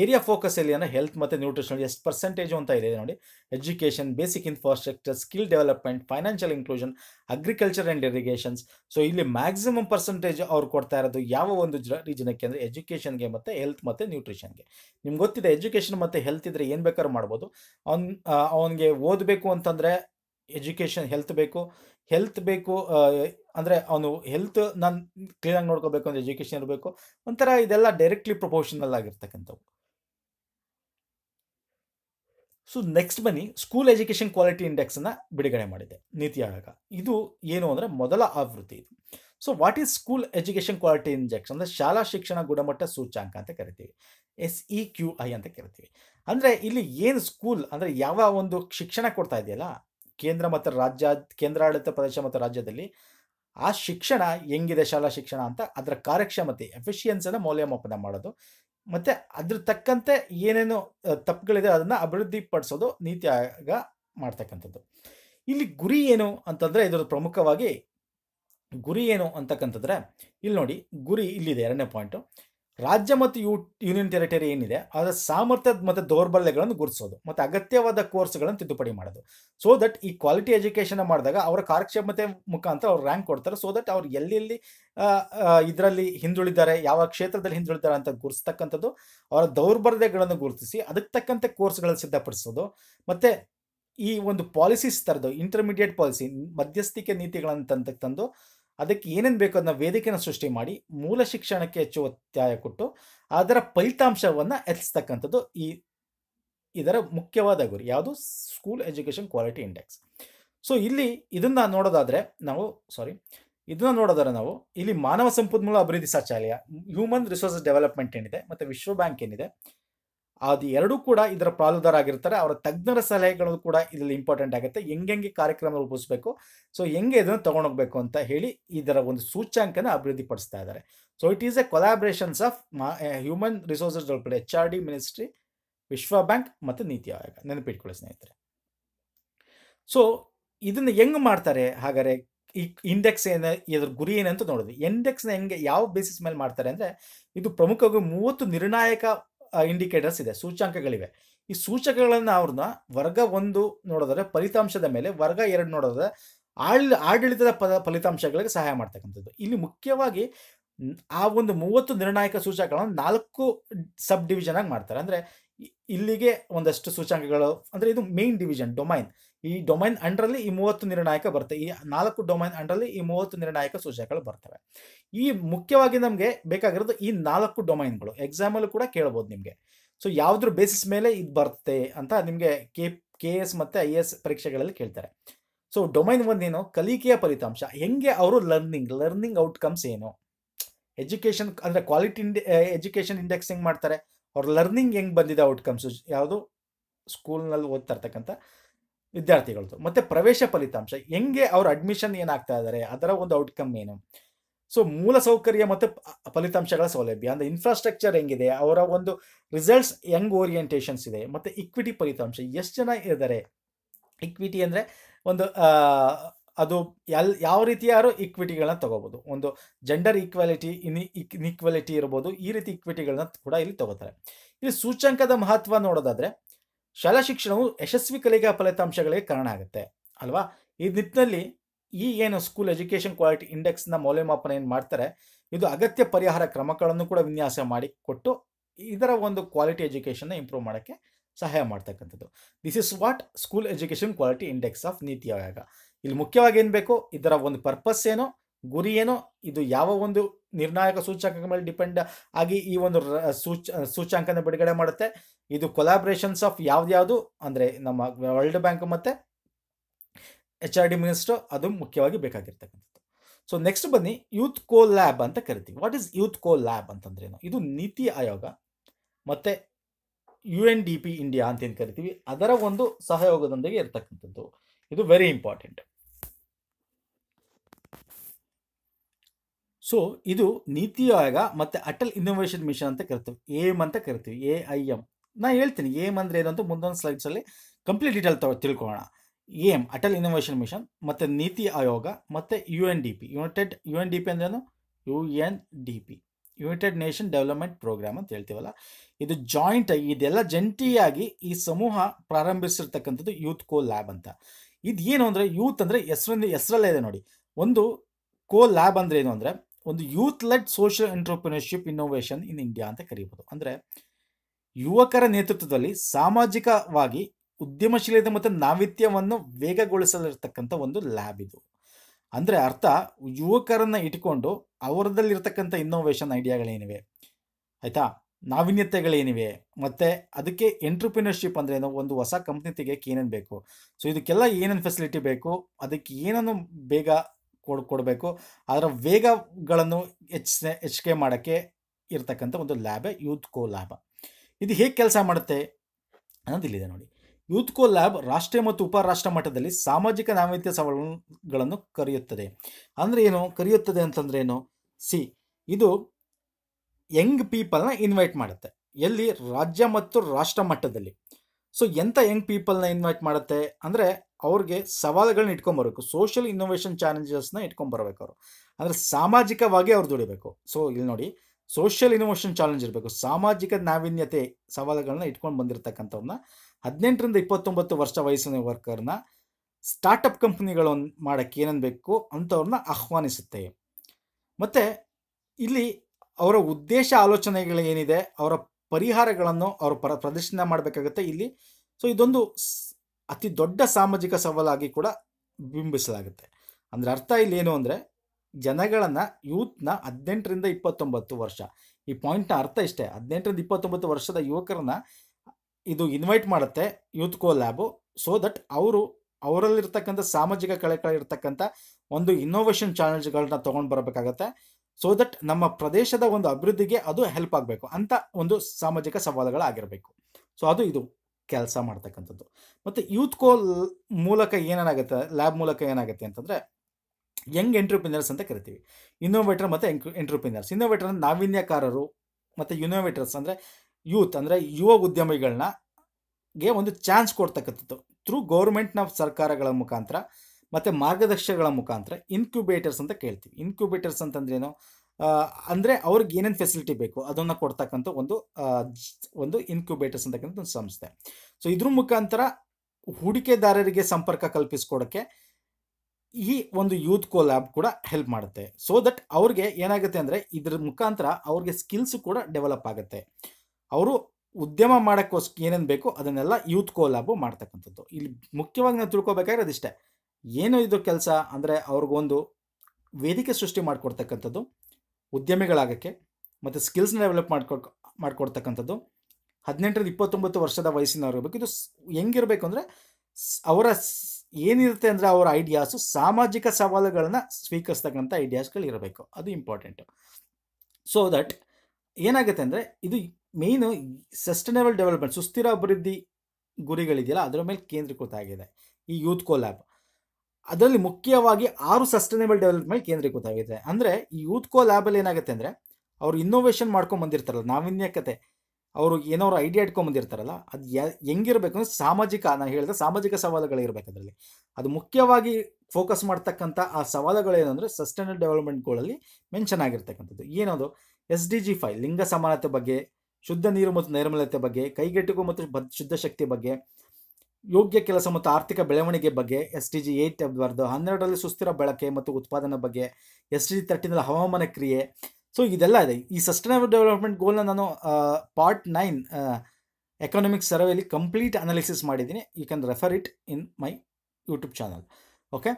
ಏರಿಯಾ ಫೋಕಸ್ ಅಲ್ಲಿ ಏನೋ ಹೆಲ್ತ್ ಮತ್ತು ನ್ಯೂಟ್ರಿಷನ್ ಎಷ್ಟು ಪರ್ಸೆಂಟೇಜು ಅಂತ ಇದೆ ನೋಡಿ education basic infrastructure skill development financial inclusion agriculture and irrigations so ಇಲ್ಲಿ ಮ್ಯಾಕ್ಸಿಮಮ್ ಪರ್ಸೆಂಟೇಜ್ ಅವ್ರು ಕೊಡ್ತಾ ಇರೋದು ಯಾವ ಒಂದು ರೀಜನಕ್ಕೆ ಅಂದರೆ ಎಜುಕೇಷನ್ಗೆ ಮತ್ತು ಹೆಲ್ತ್ ಮತ್ತು ನ್ಯೂಟ್ರಿಷನ್ಗೆ ನಿಮ್ಗೆ ಗೊತ್ತಿದೆ ಎಜುಕೇಷನ್ ಮತ್ತು ಹೆಲ್ತ್ ಇದ್ದರೆ ಏನು ಬೇಕಾದ್ರೂ ಮಾಡ್ಬೋದು ಅವ್ನು ಅವನಿಗೆ ಓದಬೇಕು ಅಂತಂದರೆ ಎಜುಕೇಷನ್ ಹೆಲ್ತ್ ಬೇಕು ಹೆಲ್ತ್ ಬೇಕು ಅಂದರೆ ಅವನು ಹೆಲ್ತ್ ನಾನು ಕ್ಲೀನಾಗಿ ನೋಡ್ಕೋಬೇಕು ಅಂದರೆ ಎಜುಕೇಷನ್ ಇರಬೇಕು ಒಂಥರ ಇದೆಲ್ಲ ಡೈರೆಕ್ಟ್ಲಿ ಪ್ರಪೋರ್ಷನಲ್ ಆಗಿರ್ತಕ್ಕಂಥವು ಸೊ ನೆಕ್ಸ್ಟ್ ಬನ್ನಿ ಸ್ಕೂಲ್ ಎಜುಕೇಷನ್ ಕ್ವಾಲಿಟಿ ಇಂಡೆಕ್ಸನ್ನು ಬಿಡುಗಡೆ ಮಾಡಿದೆ ನೀತಿ ಆಯೋಗ ಇದು ಏನು ಅಂದರೆ ಮೊದಲ ಆವೃತ್ತಿ ಇದು so what is school education quality index ಅಂದರೆ ಶಾಲಾ ಶಿಕ್ಷಣ ಗುಣಮಟ್ಟ ಸೂಚ್ಯಾಂಕ ಅಂತ ಕರಿತೀವಿ ಎಸ್ ಇ ಕ್ಯೂ ಐ ಅಂತ ಕರಿತೀವಿ ಅಂದರೆ ಇಲ್ಲಿ ಏನು ಸ್ಕೂಲ್ ಅಂದರೆ ಯಾವ ಒಂದು ಶಿಕ್ಷಣ ಕೊಡ್ತಾ ಇದೆಯಲ್ಲ ಕೇಂದ್ರ ಮತ್ತು ರಾಜ್ಯ ಕೇಂದ್ರಾಡಳಿತ ಪ್ರದೇಶ ಮತ್ತು ರಾಜ್ಯದಲ್ಲಿ ಆ ಶಿಕ್ಷಣ ಹೆಂಗಿದೆ ಶಾಲಾ ಶಿಕ್ಷಣ ಅಂತ ಅದರ ಕಾರ್ಯಕ್ಷಮತೆ ಎಫಿಷಿಯನ್ಸಿಯನ್ನು ಮೌಲ್ಯಮಾಪನ ಮಾಡೋದು ಮತ್ತು ಅದ್ರ ತಕ್ಕಂತೆ ಏನೇನು ತಪ್ಪುಗಳಿದೆ ಅದನ್ನು ಅಭಿವೃದ್ಧಿ ಪಡಿಸೋದು ನೀತಿ ಆಯೋಗ ಮಾಡ್ತಕ್ಕಂಥದ್ದು ಇಲ್ಲಿ ಗುರಿ ಏನು ಅಂತಂದರೆ ಇದರ ಪ್ರಮುಖವಾಗಿ ಗುರಿ ಏನು ಅಂತಕ್ಕಂಥದ್ರೆ ಇಲ್ಲಿ ನೋಡಿ ಗುರಿ ಇಲ್ಲಿದೆ ಎರಡನೇ ಪಾಯಿಂಟು ರಾಜ್ಯ ಮತ್ತು ಯು ಯೂನಿಯನ್ ಟೆರಿಟರಿ ಏನಿದೆ ಅದರ ಸಾಮರ್ಥ್ಯ ಮತ್ತು ದೌರ್ಬಲ್ಯಗಳನ್ನು ಗುರುತಿಸೋದು ಮತ್ತು ಅಗತ್ಯವಾದ ಕೋರ್ಸ್ಗಳನ್ನು ತಿದ್ದುಪಡಿ ಮಾಡೋದು ಸೊ ದಟ್ ಈ ಕ್ವಾಲಿಟಿ ಎಜುಕೇಷನ್ ಮಾಡಿದಾಗ ಅವರ ಕಾರ್ಯಕ್ಷಮತೆ ಮುಖಾಂತರ ಅವ್ರು ರ್ಯಾಂಕ್ ಕೊಡ್ತಾರೆ ಸೊ ದಟ್ ಅವ್ರು ಎಲ್ಲೆಲ್ಲಿ ಇದರಲ್ಲಿ ಹಿಂದುಳಿದ್ದಾರೆ ಯಾವ ಕ್ಷೇತ್ರದಲ್ಲಿ ಹಿಂದುಳಿದ್ದಾರೆ ಅಂತ ಗುರುತಿಸ್ತಕ್ಕಂಥದ್ದು ಅವರ ದೌರ್ಬಲ್ಯಗಳನ್ನು ಗುರುತಿಸಿ ಅದಕ್ಕೆ ತಕ್ಕಂತೆ ಕೋರ್ಸ್ಗಳನ್ನು ಸಿದ್ಧಪಡಿಸೋದು ಮತ್ತು ಈ ಒಂದು ಪಾಲಿಸೀಸ್ ಥರದ್ದು ಇಂಟರ್ಮೀಡಿಯೇಟ್ ಪಾಲಿಸಿ ಮಧ್ಯಸ್ಥಿಕೆ ನೀತಿಗಳನ್ನು ತಂದು ಅದಕ್ಕೆ ಏನೇನು ಬೇಕೋ ಅದನ್ನ ವೇದಿಕೆಯನ್ನು ಸೃಷ್ಟಿ ಮಾಡಿ ಮೂಲ ಶಿಕ್ಷಣಕ್ಕೆ ಹೆಚ್ಚು ಒತ್ತಾಯ ಕೊಟ್ಟು ಅದರ ಫಲಿತಾಂಶವನ್ನು ಹೆಚ್ಚಿಸ್ತಕ್ಕಂಥದ್ದು ಈ ಇದರ ಮುಖ್ಯವಾದ ಗುರಿ ಯಾವುದು school education quality index so ಇಲ್ಲಿ ಇದನ್ನು ನೋಡೋದಾದರೆ ನಾವು ಸಾರಿ ಇದನ್ನ ನೋಡೋದಾದ್ರೆ ನಾವು ಇಲ್ಲಿ ಮಾನವ ಸಂಪನ್ಮೂಲ ಅಭಿವೃದ್ಧಿ ಸಚಿವಾಲಯ ಹ್ಯೂಮನ್ ರಿಸೋರ್ಸಸ್ ಡೆವಲಪ್ಮೆಂಟ್ ಏನಿದೆ ಮತ್ತು ವಿಶ್ವ ಬ್ಯಾಂಕ್ ಏನಿದೆ ಅದು ಎರಡೂ ಕೂಡ ಇದರ ಆಗಿರ್ತಾರೆ ಅವರ ತಜ್ಞರ ಸಲಹೆಗಳು ಕೂಡ ಇದರಲ್ಲಿ ಇಂಪಾರ್ಟೆಂಟ್ ಆಗುತ್ತೆ ಹೆಂಗೆ ಕಾರ್ಯಕ್ರಮ ರೂಪಿಸಬೇಕು ಸೊ ಹೆಂಗೆ ಇದನ್ನು ತಗೊಂಡೋಗ್ಬೇಕು ಅಂತ ಹೇಳಿ ಇದರ ಒಂದು ಸೂಚ್ಯಾಂಕನ ಅಭಿವೃದ್ಧಿಪಡಿಸ್ತಾ ಇದ್ದಾರೆ so it is a collaborations of human resources development H R D ministry ವಿಶ್ವ ಬ್ಯಾಂಕ್ ಮತ್ತು ನೀತಿ ಆಯೋಗ ನೆನಪಿಟ್ಕೊಳ್ಳಿ ಸ್ನೇಹಿತರೆ ಸೊ ಇದನ್ನು ಹೆಂಗ್ ಮಾಡ್ತಾರೆ ಹಾಗಾದರೆ ಈ ಇಂಡೆಕ್ಸ್ ಏನು ಇದ್ರ ಗುರಿ ಏನಂತ ನೋಡಿದ್ವಿ ಇಂಡೆಕ್ಸ್ನ ಹೆಂಗೆ ಯಾವ ಬೇಸಿಸ್ ಮೇಲೆ ಮಾಡ್ತಾರೆ ಅಂದರೆ ಇದು ಪ್ರಮುಖವಾಗಿ ಮೂವತ್ತು ನಿರ್ಣಾಯಕ ಇಂಡಿಕೇಟರ್ಸ್ ಇದೆ ಸೂಚ್ಯಾಂಕಗಳಿವೆ ಈ ಸೂಚಕಗಳನ್ನು ಅವ್ರನ್ನ ವರ್ಗ ಒಂದು ನೋಡಿದ್ರೆ ಫಲಿತಾಂಶದ ಮೇಲೆ ವರ್ಗ ಎರಡು ನೋಡಿದ್ರೆ ಆಳ್ ಆಡಳಿತದ ಪದ ಫಲಿತಾಂಶಗಳಿಗೆ ಸಹಾಯ ಮಾಡ್ತಕ್ಕಂಥದ್ದು ಇಲ್ಲಿ ಮುಖ್ಯವಾಗಿ ಆ ಒಂದು ಮೂವತ್ತು ನಿರ್ಣಾಯಕ ಸೂಚಕಗಳನ್ನು ನಾಲ್ಕು ಸಬ್ ಡಿವಿಷನ್ ಆಗಿ ಮಾಡ್ತಾರೆ ಅಂದರೆ ಇಲ್ಲಿಗೆ ಒಂದಷ್ಟು ಸೂಚಾಂಕಗಳು ಅಂದರೆ ಇದು ಮೇನ್ ಡಿವಿಷನ್ ಡೊಮೈನ್ ಈ ಡೊಮೈನ್ ಅಂಡರಲ್ಲಿ ಈ ಮೂವತ್ತು ನಿರ್ಣಾಯಕ ಬರುತ್ತೆ ಈ ನಾಲ್ಕು ಡೊಮೈನ್ ಅಂಡರಲ್ಲಿ ಈ ಮೂವತ್ತು ನಿರ್ಣಾಯಕ ಸೂಚಕಗಳು ಬರ್ತವೆ ಈ ಮುಖ್ಯವಾಗಿ ನಮಗೆ ಬೇಕಾಗಿರೋದು ಈ ನಾಲ್ಕು ಡೊಮೈನ್ಗಳು ಎಕ್ಸಾಮಲ್ ಕೂಡ ಕೇಳ್ಬೋದು ನಿಮಗೆ ಸೊ ಯಾವುದ್ರ ಬೇಸಿಸ್ ಮೇಲೆ ಇದು ಬರುತ್ತೆ ಅಂತ ನಿಮಗೆ ಕೆ ಕೆ ಎಸ್ ಮತ್ತು ಐ ಎಸ್ ಪರೀಕ್ಷೆಗಳಲ್ಲಿ ಕೇಳ್ತಾರೆ ಸೊ ಡೊಮೈನ್ ಒಂದೇನು ಕಲಿಕೆಯ ಫಲಿತಾಂಶ ಹೆಂಗೆ ಅವರು ಲರ್ನಿಂಗ್ ಲರ್ನಿಂಗ್ ಔಟ್ಕಮ್ಸ್ ಏನು ಎಜುಕೇಷನ್ ಅಂದರೆ ಕ್ವಾಲಿಟಿ ಇಂಡೆ ಎಜುಕೇಷನ್ ಇಂಡೆಕ್ಸ್ ಹೆಂಗೆ ಮಾಡ್ತಾರೆ ಅವ್ರ ಲರ್ನಿಂಗ್ ಹೆಂಗೆ ಬಂದಿದೆ ಔಟ್ಕಮ್ಸು ಯಾವುದು ಸ್ಕೂಲ್ನಲ್ಲಿ ಓದ್ತಾ ಇರ್ತಕ್ಕಂಥ ವಿದ್ಯಾರ್ಥಿಗಳದ್ದು ಮತ್ತೆ ಪ್ರವೇಶ ಫಲಿತಾಂಶ ಹೆಂಗೆ ಅವ್ರ ಅಡ್ಮಿಷನ್ ಏನಾಗ್ತಾ ಇದ್ದಾರೆ ಅದರ ಒಂದು ಔಟ್ಕಮ್ ಏನು ಸೊ ಮೂಲ ಸೌಕರ್ಯ ಮತ್ತು ಫಲಿತಾಂಶಗಳ ಸೌಲಭ್ಯ ಅಂದರೆ ಇನ್ಫ್ರಾಸ್ಟ್ರಕ್ಚರ್ ಹೆಂಗಿದೆ ಅವರ ಒಂದು ರಿಸಲ್ಟ್ಸ್ ಹೆಂಗ್ ಓರಿಯೆಂಟೇಷನ್ಸ್ ಇದೆ ಮತ್ತು ಇಕ್ವಿಟಿ ಫಲಿತಾಂಶ ಎಷ್ಟು ಜನ ಇದ್ದಾರೆ ಇಕ್ವಿಟಿ ಅಂದರೆ ಒಂದು ಅದು ಎಲ್ ಯಾವ ರೀತಿಯಾರು ಇಕ್ವಿಟಿಗಳನ್ನ ತಗೋಬೋದು ಒಂದು ಜೆಂಡರ್ ಈಕ್ವಾಲಿಟಿ ಇನ್ ಇನ್ಇಕ್ವಾಲಿಟಿ ಇರ್ಬೋದು ಈ ರೀತಿ ಇಕ್ವಿಟಿಗಳನ್ನ ಕೂಡ ಇಲ್ಲಿ ತಗೋತಾರೆ ಇಲ್ಲಿ ಸೂಚ್ಯಂಕದ ಮಹತ್ವ ನೋಡೋದಾದರೆ ಶಾಲಾ ಶಿಕ್ಷಣವು ಯಶಸ್ವಿ ಕಲಿಕಾ ಫಲಿತಾಂಶಗಳಿಗೆ ಕಾರಣ ಆಗುತ್ತೆ ಅಲ್ವಾ ಈ ನಿಟ್ಟಿನಲ್ಲಿ ಈ ಏನು ಸ್ಕೂಲ್ ಎಜುಕೇಷನ್ ಕ್ವಾಲಿಟಿ ಇಂಡೆಕ್ಸ್ನ ಮೌಲ್ಯಮಾಪನ ಏನು ಮಾಡ್ತಾರೆ ಇದು ಅಗತ್ಯ ಪರಿಹಾರ ಕ್ರಮಗಳನ್ನು ಕೂಡ ವಿನ್ಯಾಸ ಮಾಡಿ ಕೊಟ್ಟು ಇದರ ಒಂದು ಕ್ವಾಲಿಟಿ ಎಜುಕೇಷನ್ನ ಇಂಪ್ರೂವ್ ಮಾಡೋಕ್ಕೆ ಸಹಾಯ ಮಾಡ್ತಕ್ಕಂಥದ್ದು this is what school education quality index of Niti Aayog ಇಲ್ಲಿ ಮುಖ್ಯವಾಗಿ ಏನು ಬೇಕು ಇದರ ಒಂದು ಪರ್ಪಸ್ ಏನು ಗುರಿ ಏನು ಇದು ಯಾವ ಒಂದು ನಿರ್ಣಾಯಕ ಸೂಚ್ಯಾಂಕ ಮೇಲೆ ಡಿಪೆಂಡ್ ಆಗಿ ಈ ಒಂದು ಸೂಚ ಬಿಡುಗಡೆ ಮಾಡುತ್ತೆ ಇದು ಕೊಲಾಬ್ರೇಷನ್ಸ್ ಆಫ್ ಯಾವ್ದ್ಯಾವುದು ಅಂದರೆ ನಮ್ಮ ವರ್ಲ್ಡ್ ಬ್ಯಾಂಕ್ ಮತ್ತು ಎಚ್ ಆರ್ ಡಿ ಮಿನಿಸ್ಟರ್ ಅದು ಮುಖ್ಯವಾಗಿ ಬೇಕಾಗಿರ್ತಕ್ಕಂಥದ್ದು ಸೊ ನೆಕ್ಸ್ಟ್ ಬನ್ನಿ ಯೂತ್ ಕೋ ಲ್ಯಾಬ್ ಅಂತ ಕರಿತೀವಿ what is youth co lab ಅಂತಂದ್ರೇನು ಇದು ನೀತಿ ಆಯೋಗ ಮತ್ತು U N D P India ಅಂತ ಏನು ಕರಿತೀವಿ ಅದರ ಒಂದು ಸಹಯೋಗದೊಂದಿಗೆ ಇರತಕ್ಕಂಥದ್ದು ಇದು ವೆರಿ ಇಂಪಾರ್ಟೆಂಟ್ ಸೊ ಇದು ನೀತಿ ಆಯೋಗ ಮತ್ತು ಅಟಲ್ ಇನ್ನೋವೇಷನ್ ಮಿಷನ್ ಅಂತ ಕರಿತೀವಿ ಏಮ್ ಅಂತ ಕರಿತೀವಿ ಎ ಐ ಎಮ್ ನಾನು ಹೇಳ್ತೀನಿ ಏಮ್ ಅಂದರೆ ಏನಂತ ಅಂತ ಮುಂದೊಂದು ಸ್ಲೈಡ್ಸಲ್ಲಿ ಕಂಪ್ಲೀಟ್ ಡೀಟೇಲ್ ತಗೋ ತಿಳ್ಕೊಳ್ಳೋಣ ಏಮ್ ಅಟಲ್ ಇನ್ನೋವೇಷನ್ ಮಿಷನ್ ಮತ್ತು ನೀತಿ ಆಯೋಗ ಮತ್ತು U N D P united U N D P ಅಂದ್ರೇನು U N D P united nation development programme ಅಂತ ಹೇಳ್ತೀವಲ್ಲ ಇದು ಜಾಯಿಂಟ್ ಇದೆಲ್ಲ ಜಂಟಿಯಾಗಿ ಈ ಸಮೂಹ ಪ್ರಾರಂಭಿಸಿರ್ತಕ್ಕಂಥದ್ದು ಯೂತ್ ಕೋ ಲ್ಯಾಬ್ ಅಂತ ಇದು ಏನು ಅಂದರೆ ಯೂತ್ ಅಂದರೆ ಹೆಸರಿಂದ ಹೆಸರಲ್ಲೇ ಇದೆ ನೋಡಿ ಒಂದು ಕೋ ಲ್ಯಾಬ್ ಅಂದರೆ ಏನು ಅಂದರೆ ಒಂದು youth led social entrepreneurship innovation in India ಅಂತ ಕರೀಬಹುದು ಅಂದರೆ ಯುವಕರ ನೇತೃತ್ವದಲ್ಲಿ ಸಾಮಾಜಿಕವಾಗಿ ಉದ್ಯಮಶೀಲತೆ ಮತ್ತು ನಾವಿತ್ಯವನ್ನು ವೇಗಗೊಳಿಸಲಿರ್ತಕ್ಕಂಥ ಒಂದು ಲ್ಯಾಬ್ ಇದು ಅಂದರೆ ಅರ್ಥ ಯುವಕರನ್ನು ಇಟ್ಕೊಂಡು ಅವರದಲ್ಲಿರ್ತಕ್ಕಂಥ ಇನ್ನೋವೇಷನ್ ಐಡಿಯಾಗಳೇನಿವೆ ಆಯಿತಾ ನಾವಿನ್ಯತೆಗಳೇನಿವೆ ಮತ್ತು ಅದಕ್ಕೆ ಎಂಟ್ರಪ್ರಿನರ್ಶಿಪ್ ಅಂದರೆ ಏನೋ ಒಂದು ಹೊಸ ಕಂಪ್ನಿ ತೆಗೆಯಕ್ಕೆ ಏನೇನು ಬೇಕು ಸೊ ಇದಕ್ಕೆಲ್ಲ ಏನೇನು ಫೆಸಿಲಿಟಿ ಬೇಕು ಅದಕ್ಕೆ ಏನನ್ನು ಬೇಗ ಕೊಡ್ ಕೊಡಬೇಕು ಅದರ ವೇಗಗಳನ್ನು ಹೆಚ್ಚ ಹೆಚ್ಚಿಗೆ ಮಾಡೋಕ್ಕೆ ಇರತಕ್ಕಂಥ ಒಂದು ಲ್ಯಾಬೇ ಯೂತ್ ಕೋ ಲ್ಯಾಬ್ ಇದು ಹೇಗೆ ಕೆಲಸ ಮಾಡುತ್ತೆ ಅನ್ನೋದು ಇಲ್ಲಿದೆ ನೋಡಿ ಯೂತ್ ಕೋ ಲ್ಯಾಬ್ ರಾಷ್ಟ್ರೀಯ ಮತ್ತು ಉಪರಾಷ್ಟ್ರ ಮಟ್ಟದಲ್ಲಿ ಸಾಮಾಜಿಕ ನಾವೀನ್ಯತೆ ಸವಾಲುಗಳನ್ನು ಕರೆಯುತ್ತದೆ ಅಂದರೆ ಏನು ಕರೆಯುತ್ತದೆ ಅಂತಂದ್ರೆ ಏನು ಸಿ ಇದು ಯಂಗ್ ಪೀಪಲ್ನ ಇನ್ವೈಟ್ ಮಾಡುತ್ತೆ ಎಲ್ಲಿ ರಾಜ್ಯ ಮತ್ತು ರಾಷ್ಟ್ರ ಮಟ್ಟದಲ್ಲಿ ಸೊ ಎಂಥ ಯಂಗ್ ಪೀಪಲ್ನ ಇನ್ವೈಟ್ ಮಾಡುತ್ತೆ ಅಂದರೆ ಅವ್ರಿಗೆ ಸವಾಲುಗಳನ್ನ ಇಟ್ಕೊಂಬರ್ಬೇಕು ಸೋಷಿಯಲ್ ಇನ್ನೋವೇಷನ್ ಚಾಲೆಂಜಸ್ನ ಇಟ್ಕೊಂಬರ್ಬೇಕು ಅವರು ಅಂದರೆ ಸಾಮಾಜಿಕವಾಗಿ ಅವ್ರು ದುಡಿಬೇಕು ಸೊ ಇಲ್ಲಿ ನೋಡಿ ಸೋಷಿಯಲ್ ಇನ್ನೋವೇಷನ್ ಚಾಲೆಂಜ್ ಇರಬೇಕು ಸಾಮಾಜಿಕ ನಾವೀನ್ಯತೆ ಸವಾಲುಗಳನ್ನ ಇಟ್ಕೊಂಡು ಬಂದಿರತಕ್ಕಂಥವ್ರನ್ನ ಹದಿನೆಂಟರಿಂದ ಇಪ್ಪತ್ತೊಂಬತ್ತು ವರ್ಷ ವಯಸ್ಸಿನ ವರ್ಕರ್ನ ಸ್ಟಾರ್ಟಪ್ ಕಂಪ್ನಿಗಳು ಮಾಡಕ್ಕೆ ಏನೇನು ಬೇಕು ಅಂಥವ್ರನ್ನ ಆಹ್ವಾನಿಸುತ್ತೆ ಮತ್ತು ಇಲ್ಲಿ ಅವರ ಉದ್ದೇಶ ಆಲೋಚನೆಗಳೇನಿದೆ ಅವರ ಪರಿಹಾರಗಳನ್ನು ಅವರು ಪ್ರದರ್ಶನ ಮಾಡಬೇಕಾಗುತ್ತೆ ಇಲ್ಲಿ ಸೊ ಇದೊಂದು ಅತಿ ದೊಡ್ಡ ಸಾಮಾಜಿಕ ಸವಾಲಾಗಿ ಕೂಡ ಬಿಂಬಿಸಲಾಗುತ್ತೆ ಅಂದರೆ ಅರ್ಥ ಇಲ್ಲೇನು ಅಂದರೆ ಜನಗಳನ್ನು ಯೂತ್ನ ಹದಿನೆಂಟರಿಂದ ಇಪ್ಪತ್ತೊಂಬತ್ತು ವರ್ಷ ಈ ಪಾಯಿಂಟ್ನ ಅರ್ಥ ಇಷ್ಟೇ ಹದಿನೆಂಟರಿಂದ ಇಪ್ಪತ್ತೊಂಬತ್ತು ವರ್ಷದ ಯುವಕರನ್ನ ಇದು ಇನ್ವೈಟ್ ಮಾಡುತ್ತೆ youth co lab so that ಅವರು ಅವರಲ್ಲಿರ್ತಕ್ಕಂಥ ಸಾಮಾಜಿಕ ಕಳೆಗಳಿರ್ತಕ್ಕಂಥ ಒಂದು ಇನ್ನೋವೇಷನ್ ಚಾಲೆಂಜ್ಗಳನ್ನ ತೊಗೊಂಡು ಬರಬೇಕಾಗತ್ತೆ ಸೊ ದಟ್ ನಮ್ಮ ಪ್ರದೇಶದ ಒಂದು ಅಭಿವೃದ್ಧಿಗೆ ಅದು ಹೆಲ್ಪ್ ಆಗಬೇಕು ಅಂತ ಒಂದು ಸಾಮಾಜಿಕ ಸವಾಲುಗಳಾಗಿರಬೇಕು ಸೊ ಅದು ಇದು ಕೆಲಸ ಮಾಡ್ತಕ್ಕಂಥದ್ದು ಮತ್ತು ಯೂತ್ ಕೋಲ್ ಮೂಲಕ ಏನೇನಾಗುತ್ತೆ ಲ್ಯಾಬ್ ಮೂಲಕ ಏನಾಗುತ್ತೆ ಅಂತಂದರೆ ಯಂಗ್ ಎಂಟ್ರಪ್ರಿನರ್ಸ್ ಅಂತ ಕರಿತೀವಿ ಇನ್ನೋವೇಟರ್ ಮತ್ತು ಎಂಟ್ರಪ್ರಿನರ್ಸ್ ಇನ್ನೋವೇಟರ್ ನಾವೀನ್ಯಕಾರರು ಮತ್ತು ಯುನೋವೇಟರ್ಸ್ ಅಂದರೆ ಯೂತ್ ಅಂದರೆ ಯುವ ಉದ್ಯಮಿಗಳನ್ನ ಗೆ ಒಂದು ಚಾನ್ಸ್ ಕೊಡ್ತಕ್ಕಂಥದ್ದು ಥ್ರೂ ಗೌರ್ಮೆಂಟ್ನ ಸರ್ಕಾರಗಳ ಮುಖಾಂತರ ಮತ್ತು ಮಾರ್ಗದರ್ಶಕಗಳ ಮುಖಾಂತರ ಇನ್ಕ್ಯುಬೇಟರ್ಸ್ ಅಂತ ಕೇಳ್ತೀವಿ ಇನ್ಕ್ಯುಬೇಟರ್ಸ್ ಅಂತಂದ್ರೇನು ಅಂದರೆ ಅವ್ರಿಗೆ ಏನೇನು ಫೆಸಿಲಿಟಿ ಬೇಕು ಅದನ್ನು ಕೊಡ್ತಕ್ಕಂಥ ಒಂದು ಒಂದು ಇನ್ಕ್ಯುಬೇಟರ್ಸ್ ಅಂತಕ್ಕಂಥ ಒಂದು ಸಂಸ್ಥೆ ಸೊ ಇದ್ರ ಮುಖಾಂತರ ಹೂಡಿಕೆದಾರರಿಗೆ ಸಂಪರ್ಕ ಕಲ್ಪಿಸ್ಕೊಡಕ್ಕೆ ಈ ಒಂದು ಯೂತ್ ಕೋ ಲ್ಯಾಬ್ ಕೂಡ ಹೆಲ್ಪ್ ಮಾಡುತ್ತೆ ಸೊ ದಟ್ ಅವ್ರಿಗೆ ಏನಾಗುತ್ತೆ ಅಂದರೆ ಇದ್ರ ಮುಖಾಂತರ ಅವ್ರಿಗೆ ಸ್ಕಿಲ್ಸ್ ಕೂಡ ಡೆವಲಪ್ ಆಗುತ್ತೆ ಅವರು ಉದ್ಯಮ ಮಾಡೋಕ್ಕೋಸ್ಕರ ಏನೇನು ಬೇಕು ಅದನ್ನೆಲ್ಲ ಯೂತ್ ಕೋ ಲ್ಯಾಬು ಮಾಡ್ತಕ್ಕಂಥದ್ದು ಇಲ್ಲಿ ಮುಖ್ಯವಾಗಿ ನಾವು ಅದು ಅದಿಷ್ಟೇ ಏನು ಇದು ಕೆಲಸ ಅಂದರೆ ಅವ್ರಿಗೊಂದು ವೇದಿಕೆ ಸೃಷ್ಟಿ ಮಾಡಿಕೊಡ್ತಕ್ಕಂಥದ್ದು ಉದ್ಯಮಿಗಳಾಗಕ್ಕೆ ಮತ್ತು ಸ್ಕಿಲ್ಸ್ನ ಡೆವಲಪ್ ಮಾಡ್ಕೊ ಮಾಡ್ಕೊಡ್ತಕ್ಕಂಥದ್ದು ಹದಿನೆಂಟರಿಂದ ಇಪ್ಪತ್ತೊಂಬತ್ತು ವರ್ಷದ ವಯಸ್ಸಿನವ್ರು ಇರಬೇಕು ಇದು ಹೆಂಗಿರಬೇಕು ಅಂದರೆ ಅವರ ಏನಿರುತ್ತೆ ಅಂದರೆ ಅವರ ಐಡಿಯಾಸು ಸಾಮಾಜಿಕ ಸವಾಲುಗಳನ್ನು ಸ್ವೀಕರಿಸ್ತಕ್ಕಂಥ ಐಡಿಯಾಸ್ಗಳಿರಬೇಕು ಅದು ಇಂಪಾರ್ಟೆಂಟು ಸೊ ದಟ್ ಏನಾಗುತ್ತೆ ಅಂದರೆ ಇದು ಮೇನು ಸಸ್ಟೈನಬಲ್ ಡೆವಲಪ್ಮೆಂಟ್ ಸುಸ್ಥಿರ ಅಭಿವೃದ್ಧಿ ಗುರಿಗಳಿದೆಯಲ್ಲ ಅದರ ಮೇಲೆ ಕೇಂದ್ರೀಕೃತ ಆಗಿದೆ ಈ ಯೂತ್ ಕೋಲ್ಯಾಬ್ ಅದರಲ್ಲಿ ಮುಖ್ಯವಾಗಿ ಆರು ಸಸ್ಟೈನೇಬಲ್ ಡೆವಲಪ್ಮೆಂಟ್ ಕೇಂದ್ರೀಕೃತವಾಗಿದೆ ಅಂದರೆ ಈ ಯೂತ್ ಕೋ ಲ್ಯಾಬಲ್ಲಿ ಏನಾಗುತ್ತೆ ಅಂದರೆ ಅವರು ಇನ್ನೋವೇಷನ್ ಮಾಡ್ಕೊಂಡು ಬಂದಿರ್ತಾರಲ್ಲ ನಾವಿನ್ಯಕತೆ ಅವರು ಏನೋ ಐಡಿಯಾ ಇಟ್ಕೊಂಡ್ಬಂದಿರ್ತಾರಲ್ಲ ಅದು ಹೆಂಗಿರ್ಬೇಕು ಅಂದರೆ ಸಾಮಾಜಿಕ ನಾನು ಹೇಳಿದ ಸಾಮಾಜಿಕ ಸವಾಲುಗಳಿರ್ಬೇಕು ಅದರಲ್ಲಿ ಅದು ಮುಖ್ಯವಾಗಿ ಫೋಕಸ್ ಮಾಡ್ತಕ್ಕಂಥ ಆ ಸವಾಲುಗಳೇನಂದರೆ ಸಸ್ಟೈನಲ್ ಡೆವಲಪ್ಮೆಂಟ್ಗಳಲ್ಲಿ ಮೆನ್ಷನ್ ಆಗಿರ್ತಕ್ಕಂಥದ್ದು ಏನದು ಎಸ್ ಡಿ ಜಿ ಫೈ ಲಿಂಗ ಸಮಾನತೆ ಬಗ್ಗೆ ಶುದ್ಧ ನೀರು ಮತ್ತು ನೈರ್ಮಲ್ಯತೆ ಬಗ್ಗೆ ಕೈಗೆಟುಕು ಮತ್ತು ಶುದ್ಧ ಶಕ್ತಿ ಬಗ್ಗೆ ಯೋಗ್ಯ ಕೆಲಸ ಮತ್ತು ಆರ್ಥಿಕ ಬೆಳವಣಿಗೆ ಬಗ್ಗೆ ಎಸ್ ಟಿ ಜಿ ಏಯ್ಟ್ ಬರೆದು ಹನ್ನೆರಡರಲ್ಲಿ ಸುಸ್ಥಿರ ಬಳಕೆ ಮತ್ತು ಉತ್ಪಾದನೆ ಬಗ್ಗೆ ಎಸ್ ಟಿ ಜಿ ತರ್ಟಿನಲ್ಲಿ ಹವಾಮಾನ ಕ್ರಿಯೆ ಸೊ ಇದೆಲ್ಲ ಇದೆ ಈ ಸಸ್ಟೈನಬಲ್ ಡೆವಲಪ್ಮೆಂಟ್ ಗೋಲ್ನ ನಾನು ಪಾರ್ಟ್ ನೈನ್ ಎಕನಾಮಿಕ್ ಸರ್ವೆಯಲ್ಲಿ ಕಂಪ್ಲೀಟ್ ಅನಾಲಿಸಿಸ್ ಮಾಡಿದ್ದೀನಿ you can refer it in my YouTube channel okay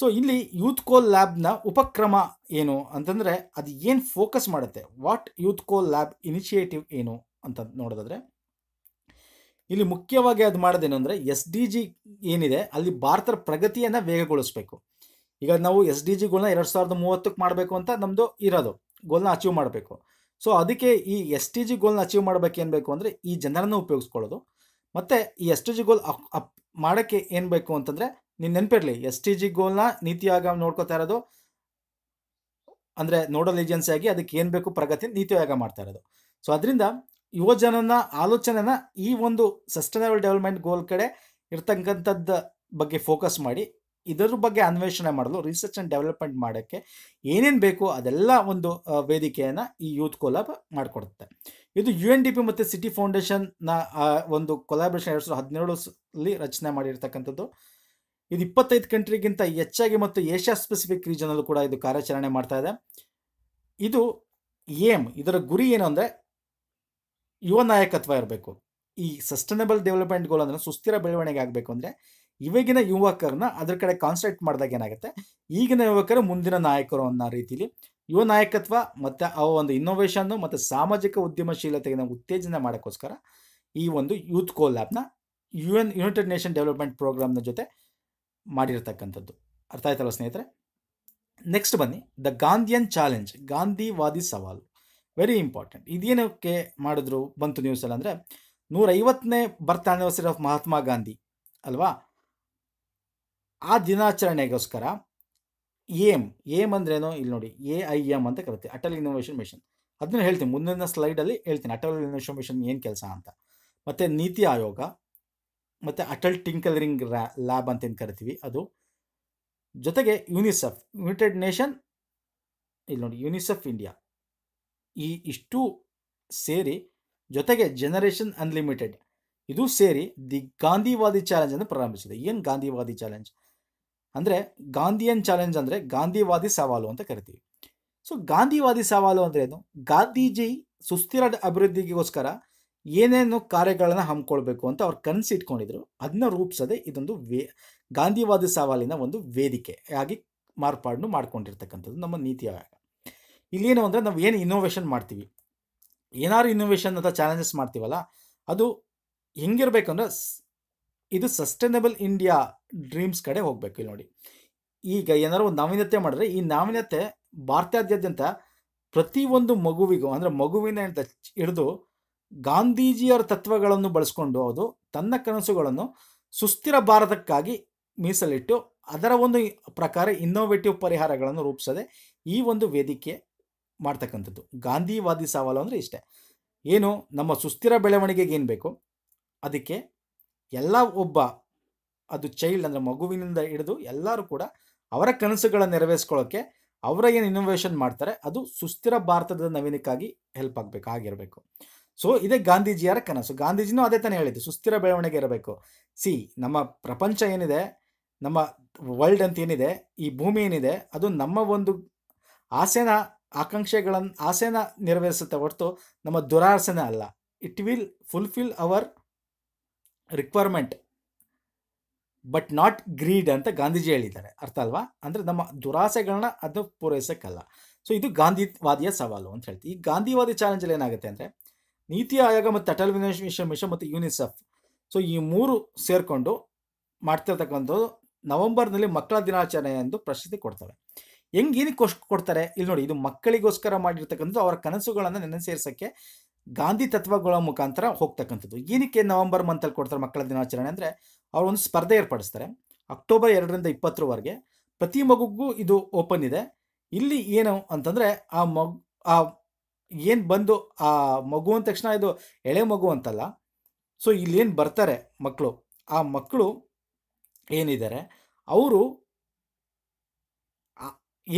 so ಇಲ್ಲಿ ಯೂತ್ ಕೋಲ್ ಲ್ಯಾಬ್ನ ಉಪಕ್ರಮ ಏನು ಅಂತಂದರೆ ಅದು ಏನು ಫೋಕಸ್ ಮಾಡುತ್ತೆ what youth colab initiative ಏನು ಅಂತ ನೋಡೋದಾದ್ರೆ ಇಲ್ಲಿ ಮುಖ್ಯವಾಗಿ ಅದು ಮಾಡೋದೇನಂದರೆ ಎಸ್ ಡಿ ಜಿ ಏನಿದೆ ಅಲ್ಲಿ ಭಾರತದ ಪ್ರಗತಿಯನ್ನು ವೇಗಗೊಳಿಸಬೇಕು ಈಗ ನಾವು ಎಸ್ ಡಿ ಗೋಲ್ನ ಎರಡು ಸಾವಿರದ ಮೂವತ್ತಕ್ಕೆ ಮಾಡಬೇಕು ಅಂತ ನಮ್ಮದು ಇರೋದು ಗೋಲ್ನ ಅಚೀವ್ ಮಾಡಬೇಕು ಸೊ ಅದಕ್ಕೆ ಈ ಎಸ್ ಟಿ ಜಿ ಗೋಲ್ನ ಅಚೀವ್ ಮಾಡಬೇಕು ಏನು ಬೇಕು ಅಂದರೆ ಈ ಜನರನ್ನು ಉಪಯೋಗಿಸ್ಕೊಳ್ಳೋದು ಮತ್ತು ಈ S D G goal up ಮಾಡೋಕ್ಕೆ ಏನು ಬೇಕು ಅಂತಂದರೆ ನೀನು ನೆನಪಿರಲಿ ಎಸ್ ಟಿ ಜಿ ಗೋಲ್ನ ನೀತಿ ಆಯೋಗ ನೋಡ್ಕೋತಾ ಇರೋದು ಅಂದರೆ ನೋಡಲ್ ಏಜೆನ್ಸಿ ಆಗಿ ಅದಕ್ಕೆ ಏನು ಬೇಕು ಪ್ರಗತಿ ನೀತಿ ಮಾಡ್ತಾ ಇರೋದು ಸೊ ಅದರಿಂದ ಯುವಜನನ ಆಲೋಚನೆನ ಈ ಒಂದು ಸಸ್ಟೈನಬಲ್ ಡೆವಲಪ್ಮೆಂಟ್ ಗೋಲ್ ಕಡೆ ಇರ್ತಕ್ಕಂಥದ್ದ ಬಗ್ಗೆ ಫೋಕಸ್ ಮಾಡಿ ಇದರ ಬಗ್ಗೆ ಅನ್ವೇಷಣೆ ಮಾಡಲು ರಿಸರ್ಚ್ ಆ್ಯಂಡ್ ಡೆವಲಪ್ಮೆಂಟ್ ಮಾಡೋಕ್ಕೆ ಏನೇನು ಬೇಕು ಅದೆಲ್ಲ ಒಂದು ವೇದಿಕೆಯನ್ನು ಈ ಯೂತ್ ಕೊಲಾಬ್ ಮಾಡಿಕೊಡುತ್ತೆ ಇದು ಯು ಎನ್ ಡಿ ಪಿ ಮತ್ತು ಸಿಟಿ ಫೌಂಡೇಶನ್ನ ಒಂದು ಕೊಲಾಬ್ರೇಷನ್ ಎರಡು ಸಾವಿರದ ಹದಿನೇಳಲ್ಲಿ ರಚನೆ ಮಾಡಿರ್ತಕ್ಕಂಥದ್ದು ಇದು ಇಪ್ಪತ್ತೈದು ಕಂಟ್ರಿಗಿಂತ ಹೆಚ್ಚಾಗಿ ಮತ್ತು ಏಷ್ಯಾ ಸ್ಪೆಸಿಫಿಕ್ ರೀಜನಲ್ಲೂ ಕೂಡ ಇದು ಕಾರ್ಯಾಚರಣೆ ಮಾಡ್ತಾ ಇದೆ ಇದು ಏಮ್ ಇದರ ಗುರಿ ಏನು ಅಂದರೆ ಯುವ ನಾಯಕತ್ವ ಇರಬೇಕು ಈ ಸಸ್ಟೈನಬಲ್ ಡೆವಲಪ್ಮೆಂಟ್ ಗೋಲ್ ಅಂದರೆ ಸುಸ್ಥಿರ ಬೆಳವಣಿಗೆ ಆಗಬೇಕು ಅಂದರೆ ಇವಾಗಿನ ಯುವಕರನ್ನ ಅದ್ರ ಕಡೆ ಕಾನ್ಸಂಟ್ರೇಟ್ ಮಾಡಿದಾಗ ಏನಾಗುತ್ತೆ ಈಗಿನ ಯುವಕರು ಮುಂದಿನ ನಾಯಕರು ಅನ್ನೋ ರೀತಿಲಿ ಯುವ ನಾಯಕತ್ವ ಮತ್ತು ಆ ಒಂದು ಇನ್ನೋವೇಷನ್ನು ಮತ್ತು ಸಾಮಾಜಿಕ ಉದ್ಯಮಶೀಲತೆಗೆ ಉತ್ತೇಜನ ಮಾಡೋಕ್ಕೋಸ್ಕರ ಈ ಒಂದು ಯೂತ್ ಕೋಲ್ U N united nation development ಪ್ರೋಗ್ರಾಮ್ನ ಜೊತೆ ಮಾಡಿರ್ತಕ್ಕಂಥದ್ದು ಅರ್ಥ ಆಯ್ತಲ್ಲ ಸ್ನೇಹಿತರೆ ನೆಕ್ಸ್ಟ್ ಬನ್ನಿ ದ ಗಾಂಧಿಯನ್ ಚಾಲೆಂಜ್ ಗಾಂಧಿವಾದಿ ಸವಾಲು ವೆರಿ ಇಂಪಾರ್ಟೆಂಟ್ ಇದೇನಕ್ಕೆ ಮಾಡಿದ್ರು ಬಂತು ನ್ಯೂಸಲ್ಲಿ ಅಂದರೆ ನೂರೈವತ್ತನೇ birth anniversary of Mahatma Gandhi ಅಲ್ವಾ ಆ ದಿನಾಚರಣೆಗೋಸ್ಕರ ಏಮ್ ಏಮ್ ಅಂದ್ರೇನು ಇಲ್ಲಿ ನೋಡಿ ಎ ಐ ಎಮ್ ಅಂತ ಕರಿತೀವಿ ಅಟಲ್ ಇನೋವೇಷನ್ ಮಿಷನ್ ಅದನ್ನ ಹೇಳ್ತೀನಿ ಮುಂದಿನ ಸ್ಲೈಡಲ್ಲಿ ಹೇಳ್ತೀನಿ ಅಟಲ್ ಇನೋವೇಷನ್ ಮಿಷನ್ ಏನು ಕೆಲಸ ಅಂತ ಮತ್ತು ನೀತಿ ಆಯೋಗ ಮತ್ತು ಅಟಲ್ ಟಿಂಕಲರಿಂಗ್ ಲ್ಯಾಬ್ ಅಂತ ಏನು ಕರಿತೀವಿ ಅದು ಜೊತೆಗೆ ಯುನಿಸೆಫ್ ಯುನೈಟೆಡ್ ನೇಷನ್ ಇಲ್ಲಿ ನೋಡಿ ಯುನಿಸೆಫ್ ಇಂಡಿಯಾ ಈ ಇಷ್ಟು ಸೇರಿ ಜೊತೆಗೆ ಜನರೇಷನ್ ಅನ್ಲಿಮಿಟೆಡ್ ಇದು ಸೇರಿ ದಿ ಗಾಂಧಿವಾದಿ ಚಾಲೆಂಜನ್ನು ಪ್ರಾರಂಭಿಸಿದೆ ಏನು ಗಾಂಧಿವಾದಿ ಚಾಲೆಂಜ್ ಅಂದರೆ ಗಾಂಧಿಯನ್ ಚಾಲೆಂಜ್ ಅಂದರೆ ಗಾಂಧಿವಾದಿ ಸವಾಲು ಅಂತ ಕರಿತೀವಿ ಸೊ ಗಾಂಧಿವಾದಿ ಸವಾಲು ಅಂದರೆ ಏನು ಗಾಂಧೀಜಿ ಸುಸ್ಥಿರ ಅಭಿವೃದ್ಧಿಗೋಸ್ಕರ ಏನೇನು ಕಾರ್ಯಗಳನ್ನು ಹಮ್ಮಿಕೊಳ್ಬೇಕು ಅಂತ ಅವ್ರು ಕನಸು ಇಟ್ಕೊಂಡಿದ್ರು ಅದನ್ನ ರೂಪಿಸದೆ ಇದೊಂದು ವೇ ಗಾಂಧಿವಾದಿ ಸವಾಲಿನ ಒಂದು ವೇದಿಕೆ ಆಗಿ ಮಾರ್ಪಾಡನ್ನು ಮಾಡ್ಕೊಂಡಿರ್ತಕ್ಕಂಥದ್ದು ನಮ್ಮ ನೀತಿ ಇಲ್ಲೇನು ಅಂದರೆ ನಾವು ಏನು ಇನ್ನೋವೇಶನ್ ಮಾಡ್ತೀವಿ ಏನಾದ್ರು ಇನ್ನೋವೇಷನ್ ಅಂತ ಚಾಲೆಂಜಸ್ ಮಾಡ್ತೀವಲ್ಲ ಅದು ಅಂದ್ರೆ ಇದು ಸಸ್ಟೈನಬಲ್ ಇಂಡಿಯಾ ಡ್ರೀಮ್ಸ್ ಕಡೆ ಹೋಗಬೇಕು ಇಲ್ಲಿ ನೋಡಿ ಈಗ ಏನಾರು ಒಂದು ನಾವೀನ್ಯತೆ ಮಾಡಿದ್ರೆ ಈ ನಾವೀನ್ಯತೆ ಭಾರತಾದ್ಯಂತ ಪ್ರತಿಯೊಂದು ಮಗುವಿಗೂ ಅಂದರೆ ಮಗುವಿನ ಹಿಡಿದು ಗಾಂಧೀಜಿಯರ ತತ್ವಗಳನ್ನು ಬಳಸ್ಕೊಂಡು ಅದು ತನ್ನ ಕನಸುಗಳನ್ನು ಸುಸ್ಥಿರ ಭಾರತಕ್ಕಾಗಿ ಮೀಸಲಿಟ್ಟು ಅದರ ಒಂದು ಪ್ರಕಾರ ಇನ್ನೋವೇಟಿವ್ ಪರಿಹಾರಗಳನ್ನು ರೂಪಿಸದೆ ಈ ಒಂದು ವೇದಿಕೆ ಮಾಡ್ತಕ್ಕಂಥದ್ದು ಗಾಂಧಿವಾದಿ ಸವಾಲು ಅಂದರೆ ಇಷ್ಟೇ ಏನು ನಮ್ಮ ಸುಸ್ಥಿರ ಬೆಳವಣಿಗೆಗೆ ಏನು ಬೇಕು ಅದಕ್ಕೆ ಎಲ್ಲ ಒಬ್ಬ ಅದು ಚೈಲ್ಡ್ ಅಂದರೆ ಮಗುವಿನಿಂದ ಹಿಡಿದು ಎಲ್ಲರೂ ಕೂಡ ಅವರ ಕನಸುಗಳನ್ನು ನೆರವೇರಿಸ್ಕೊಳ್ಳೋಕ್ಕೆ ಅವರ ಏನು ಇನ್ನೋವೇಷನ್ ಮಾಡ್ತಾರೆ ಅದು ಸುಸ್ಥಿರ ಭಾರತದ ನವೀನಕ್ಕಾಗಿ ಹೆಲ್ಪ್ ಆಗಬೇಕು ಆಗಿರಬೇಕು ಸೊ ಇದೇ ಗಾಂಧೀಜಿಯರ ಕನಸು ಗಾಂಧೀಜಿನೂ ಅದೇ ತಾನೇ ಹೇಳಿದ್ದು ಸುಸ್ಥಿರ ಬೆಳವಣಿಗೆ ಇರಬೇಕು ಸಿ ನಮ್ಮ ಪ್ರಪಂಚ ಏನಿದೆ ನಮ್ಮ ವರ್ಲ್ಡ್ ಅಂತ ಏನಿದೆ ಈ ಭೂಮಿ ಏನಿದೆ ಅದು ನಮ್ಮ ಒಂದು ಆಸೆನ ಆಕಾಂಕ್ಷೆಗಳನ್ನು ಆಸೆನ ನೆರವೇರಿಸುತ್ತೆ ಹೊರತು ನಮ್ಮ ದುರಾಸೆನ ಅಲ್ಲ it will fulfil our requirement but not greed ಅಂತ ಗಾಂಧೀಜಿ ಹೇಳಿದ್ದಾರೆ ಅರ್ಥ ಅಲ್ವಾ ಅಂದರೆ ನಮ್ಮ ದುರಾಸೆಗಳನ್ನ ಅದು ಪೂರೈಸೋಕ್ಕಲ್ಲ ಸೊ ಇದು ಗಾಂಧಿವಾದಿಯ ಸವಾಲು ಅಂತ ಹೇಳ್ತೀವಿ ಈ ಗಾಂಧಿವಾದಿ ಚಾಲೆಂಜಲ್ಲಿ ಏನಾಗುತ್ತೆ ಅಂದರೆ ನೀತಿ ಆಯೋಗ ಮತ್ತು ಅಟಲ್ ವಿಶ್ವ ಮಿಷನ್ ಮತ್ತು ಯುನಿಸೆಫ್ ಸೊ ಈ ಮೂರು ಸೇರಿಕೊಂಡು ಮಾಡ್ತಿರ್ತಕ್ಕಂಥದ್ದು ನವೆಂಬರ್ನಲ್ಲಿ ಮಕ್ಕಳ ದಿನಾಚರಣೆ ಎಂದು ಪ್ರಶಸ್ತಿ ಕೊಡ್ತವೆ ಹೆಂಗೆ ಏನಕ್ಕೆ ಕೊಡ್ತಾರೆ ಇಲ್ಲಿ ನೋಡಿ ಇದು ಮಕ್ಕಳಿಗೋಸ್ಕರ ಮಾಡಿರ್ತಕ್ಕಂಥದ್ದು ಅವರ ಕನಸುಗಳನ್ನು ಸೇರ್ಸೋಕ್ಕೆ ಗಾಂಧಿ ತತ್ವಗಳ ಮುಖಾಂತರ ಹೋಗ್ತಕ್ಕಂಥದ್ದು ಏನಕ್ಕೆ ನವೆಂಬರ್ ಮಂತಲ್ಲಿ ಕೊಡ್ತಾರೆ ಮಕ್ಕಳ ದಿನಾಚರಣೆ ಅಂದರೆ ಒಂದು ಸ್ಪರ್ಧೆ ಏರ್ಪಡಿಸ್ತಾರೆ ಅಕ್ಟೋಬರ್ ಎರಡರಿಂದ ಇಪ್ಪತ್ತರವರೆಗೆ ಪ್ರತಿ ಮಗುಗೂ ಇದು ಓಪನ್ ಇದೆ ಇಲ್ಲಿ ಏನು ಅಂತಂದರೆ ಆ ಮಗು ಆ ಏನು ಬಂದು ಆ ಮಗು ಅಂದ ತಕ್ಷಣ ಇದು ಎಳೆ ಮಗು ಅಂತಲ್ಲ ಸೊ ಇಲ್ಲೇನು ಬರ್ತಾರೆ ಮಕ್ಕಳು ಆ ಮಕ್ಕಳು ಏನಿದ್ದಾರೆ ಅವರು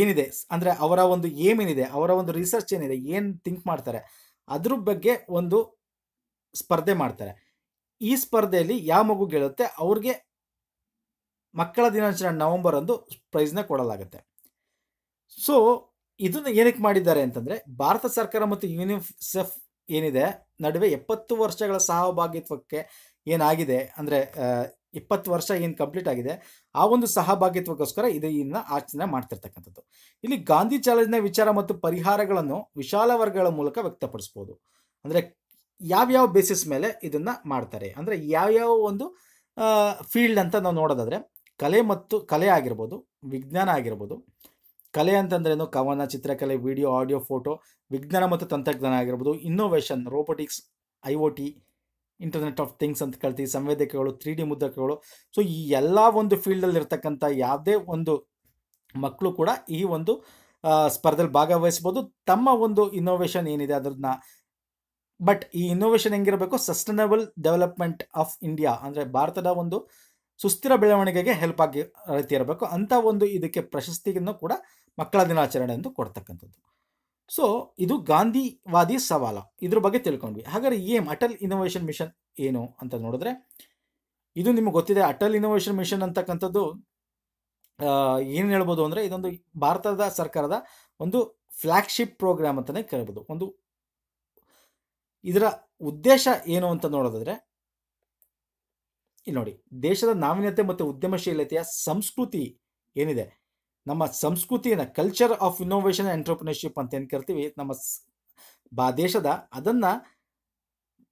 ಏನಿದೆ ಅಂದರೆ ಅವರ ಒಂದು ಏಮ್ ಏನಿದೆ ಅವರ ಒಂದು ರಿಸರ್ಚ್ ಏನಿದೆ ಏನು ಥಿಂಕ್ ಮಾಡ್ತಾರೆ ಅದ್ರ ಬಗ್ಗೆ ಒಂದು ಸ್ಪರ್ಧೆ ಮಾಡ್ತಾರೆ ಈ ಸ್ಪರ್ಧೆಯಲ್ಲಿ ಯಾವ ಮಗು ಗೆಲ್ಲುತ್ತೆ ಅವ್ರಿಗೆ ಮಕ್ಕಳ ದಿನಾಚರಣೆ ನವೆಂಬರ್ ಒಂದು ಪ್ರೈಸ್ನ ಕೊಡಲಾಗುತ್ತೆ ಸೊ ಇದನ್ನ ಏನಕ್ಕೆ ಮಾಡಿದ್ದಾರೆ ಅಂತಂದರೆ ಭಾರತ ಸರ್ಕಾರ ಮತ್ತು ಯುನಿಸೆಫ್ ಏನಿದೆ ನಡುವೆ ಎಪ್ಪತ್ತು ವರ್ಷಗಳ ಸಹಭಾಗಿತ್ವಕ್ಕೆ ಏನಾಗಿದೆ ಅಂದರೆ ಇಪ್ಪತ್ತು ವರ್ಷ ಏನು ಕಂಪ್ಲೀಟ್ ಆಗಿದೆ ಆ ಒಂದು ಸಹಭಾಗಿತ್ವಕ್ಕೋಸ್ಕರ ಇದನ್ನು ಆಚರಣೆ ಮಾಡ್ತಿರ್ತಕ್ಕಂಥದ್ದು ಇಲ್ಲಿ ಗಾಂಧಿ ಚಾಲೆಂಜ್ನ ವಿಚಾರ ಮತ್ತು ಪರಿಹಾರಗಳನ್ನು ವಿಶಾಲ ವರ್ಗಗಳ ಮೂಲಕ ವ್ಯಕ್ತಪಡಿಸ್ಬೋದು ಅಂದರೆ ಯಾವ್ಯಾವ ಬೇಸಿಸ್ ಮೇಲೆ ಇದನ್ನು ಮಾಡ್ತಾರೆ ಅಂದರೆ ಯಾವ್ಯಾವ ಒಂದು ಫೀಲ್ಡ್ ಅಂತ ನಾವು ನೋಡೋದಾದರೆ ಕಲೆ ಮತ್ತು ಕಲೆ ಆಗಿರ್ಬೋದು ವಿಜ್ಞಾನ ಆಗಿರ್ಬೋದು ಕಲೆ ಅಂತಂದ್ರೇನು ಕವನ ಚಿತ್ರಕಲೆ ವಿಡಿಯೋ ಆಡಿಯೋ ಫೋಟೋ ವಿಜ್ಞಾನ ಮತ್ತು ತಂತ್ರಜ್ಞಾನ ಆಗಿರ್ಬೋದು innovation robotics I O T internet of things ಅಂತ ಕಳ್ತೀವಿ ಸಂವೇದಕಗಳು ತ್ರೀ ಡಿ ಮುದ್ರಕಗಳು ಸೊ ಈ ಎಲ್ಲ ಒಂದು ಫೀಲ್ಡಲ್ಲಿ ಇರ್ತಕ್ಕಂಥ ಯಾವುದೇ ಒಂದು ಮಕ್ಕಳು ಕೂಡ ಈ ಒಂದು ಸ್ಪರ್ಧೆಲಿ ಭಾಗವಹಿಸ್ಬೋದು ತಮ್ಮ ಒಂದು ಇನ್ನೋವೇಷನ್ ಏನಿದೆ ಅದನ್ನ ಬಟ್ ಈ ಇನ್ನೋವೇಷನ್ ಹೆಂಗಿರಬೇಕು ಸಸ್ಟೈನಬಲ್ ಡೆವಲಪ್ಮೆಂಟ್ ಆಫ್ ಇಂಡಿಯಾ ಅಂದರೆ ಭಾರತದ ಒಂದು ಸುಸ್ಥಿರ ಬೆಳವಣಿಗೆಗೆ ಹೆಲ್ಪ್ ಆಗಿ ರೀತಿ ಇರಬೇಕು ಅಂಥ ಒಂದು ಇದಕ್ಕೆ ಪ್ರಶಸ್ತಿಯನ್ನು ಕೂಡ ಮಕ್ಕಳ ದಿನಾಚರಣೆ ಎಂದು ಕೊಡ್ತಕ್ಕಂಥದ್ದು ಸೊ ಇದು ಗಾಂಧಿವಾದಿ ಸವಾಲ ಇದ್ರ ಬಗ್ಗೆ ತಿಳ್ಕೊಂಡ್ವಿ ಹಾಗಾದ್ರೆ ಏಮ್ ಅಟಲ್ ಇನೋವೇಷನ್ ಮಿಷನ್ ಏನು ಅಂತ ನೋಡಿದ್ರೆ ಇದು ನಿಮಗೆ ಗೊತ್ತಿದೆ ಅಟಲ್ ಇನೋವೇಷನ್ ಮಿಷನ್ ಅಂತಕ್ಕಂಥದ್ದು ಏನು ಹೇಳ್ಬೋದು ಅಂದರೆ ಇದೊಂದು ಭಾರತದ ಸರ್ಕಾರದ ಒಂದು ಫ್ಲ್ಯಾಗ್ಶಿಪ್ ಪ್ರೋಗ್ರಾಮ್ ಅಂತಲೇ ಕರಿಬೋದು ಒಂದು ಇದರ ಉದ್ದೇಶ ಏನು ಅಂತ ನೋಡೋದಾದರೆ ಇಲ್ಲಿ ನೋಡಿ ದೇಶದ ನಾವೀನ್ಯತೆ ಮತ್ತು ಉದ್ಯಮಶೀಲತೆಯ ಸಂಸ್ಕೃತಿ ಏನಿದೆ ನಮ್ಮ ಸಂಸ್ಕೃತಿಯನ್ನು ಕಲ್ಚರ್ ಆಫ್ ಇನೋವೇಷನ್ ಎಂಟ್ರಪ್ರಿನರ್ಶಿಪ್ ಅಂತ ಏನು ಕರಿತೀವಿ ನಮ್ಮ ಬಾ ದೇಶದ ಅದನ್ನು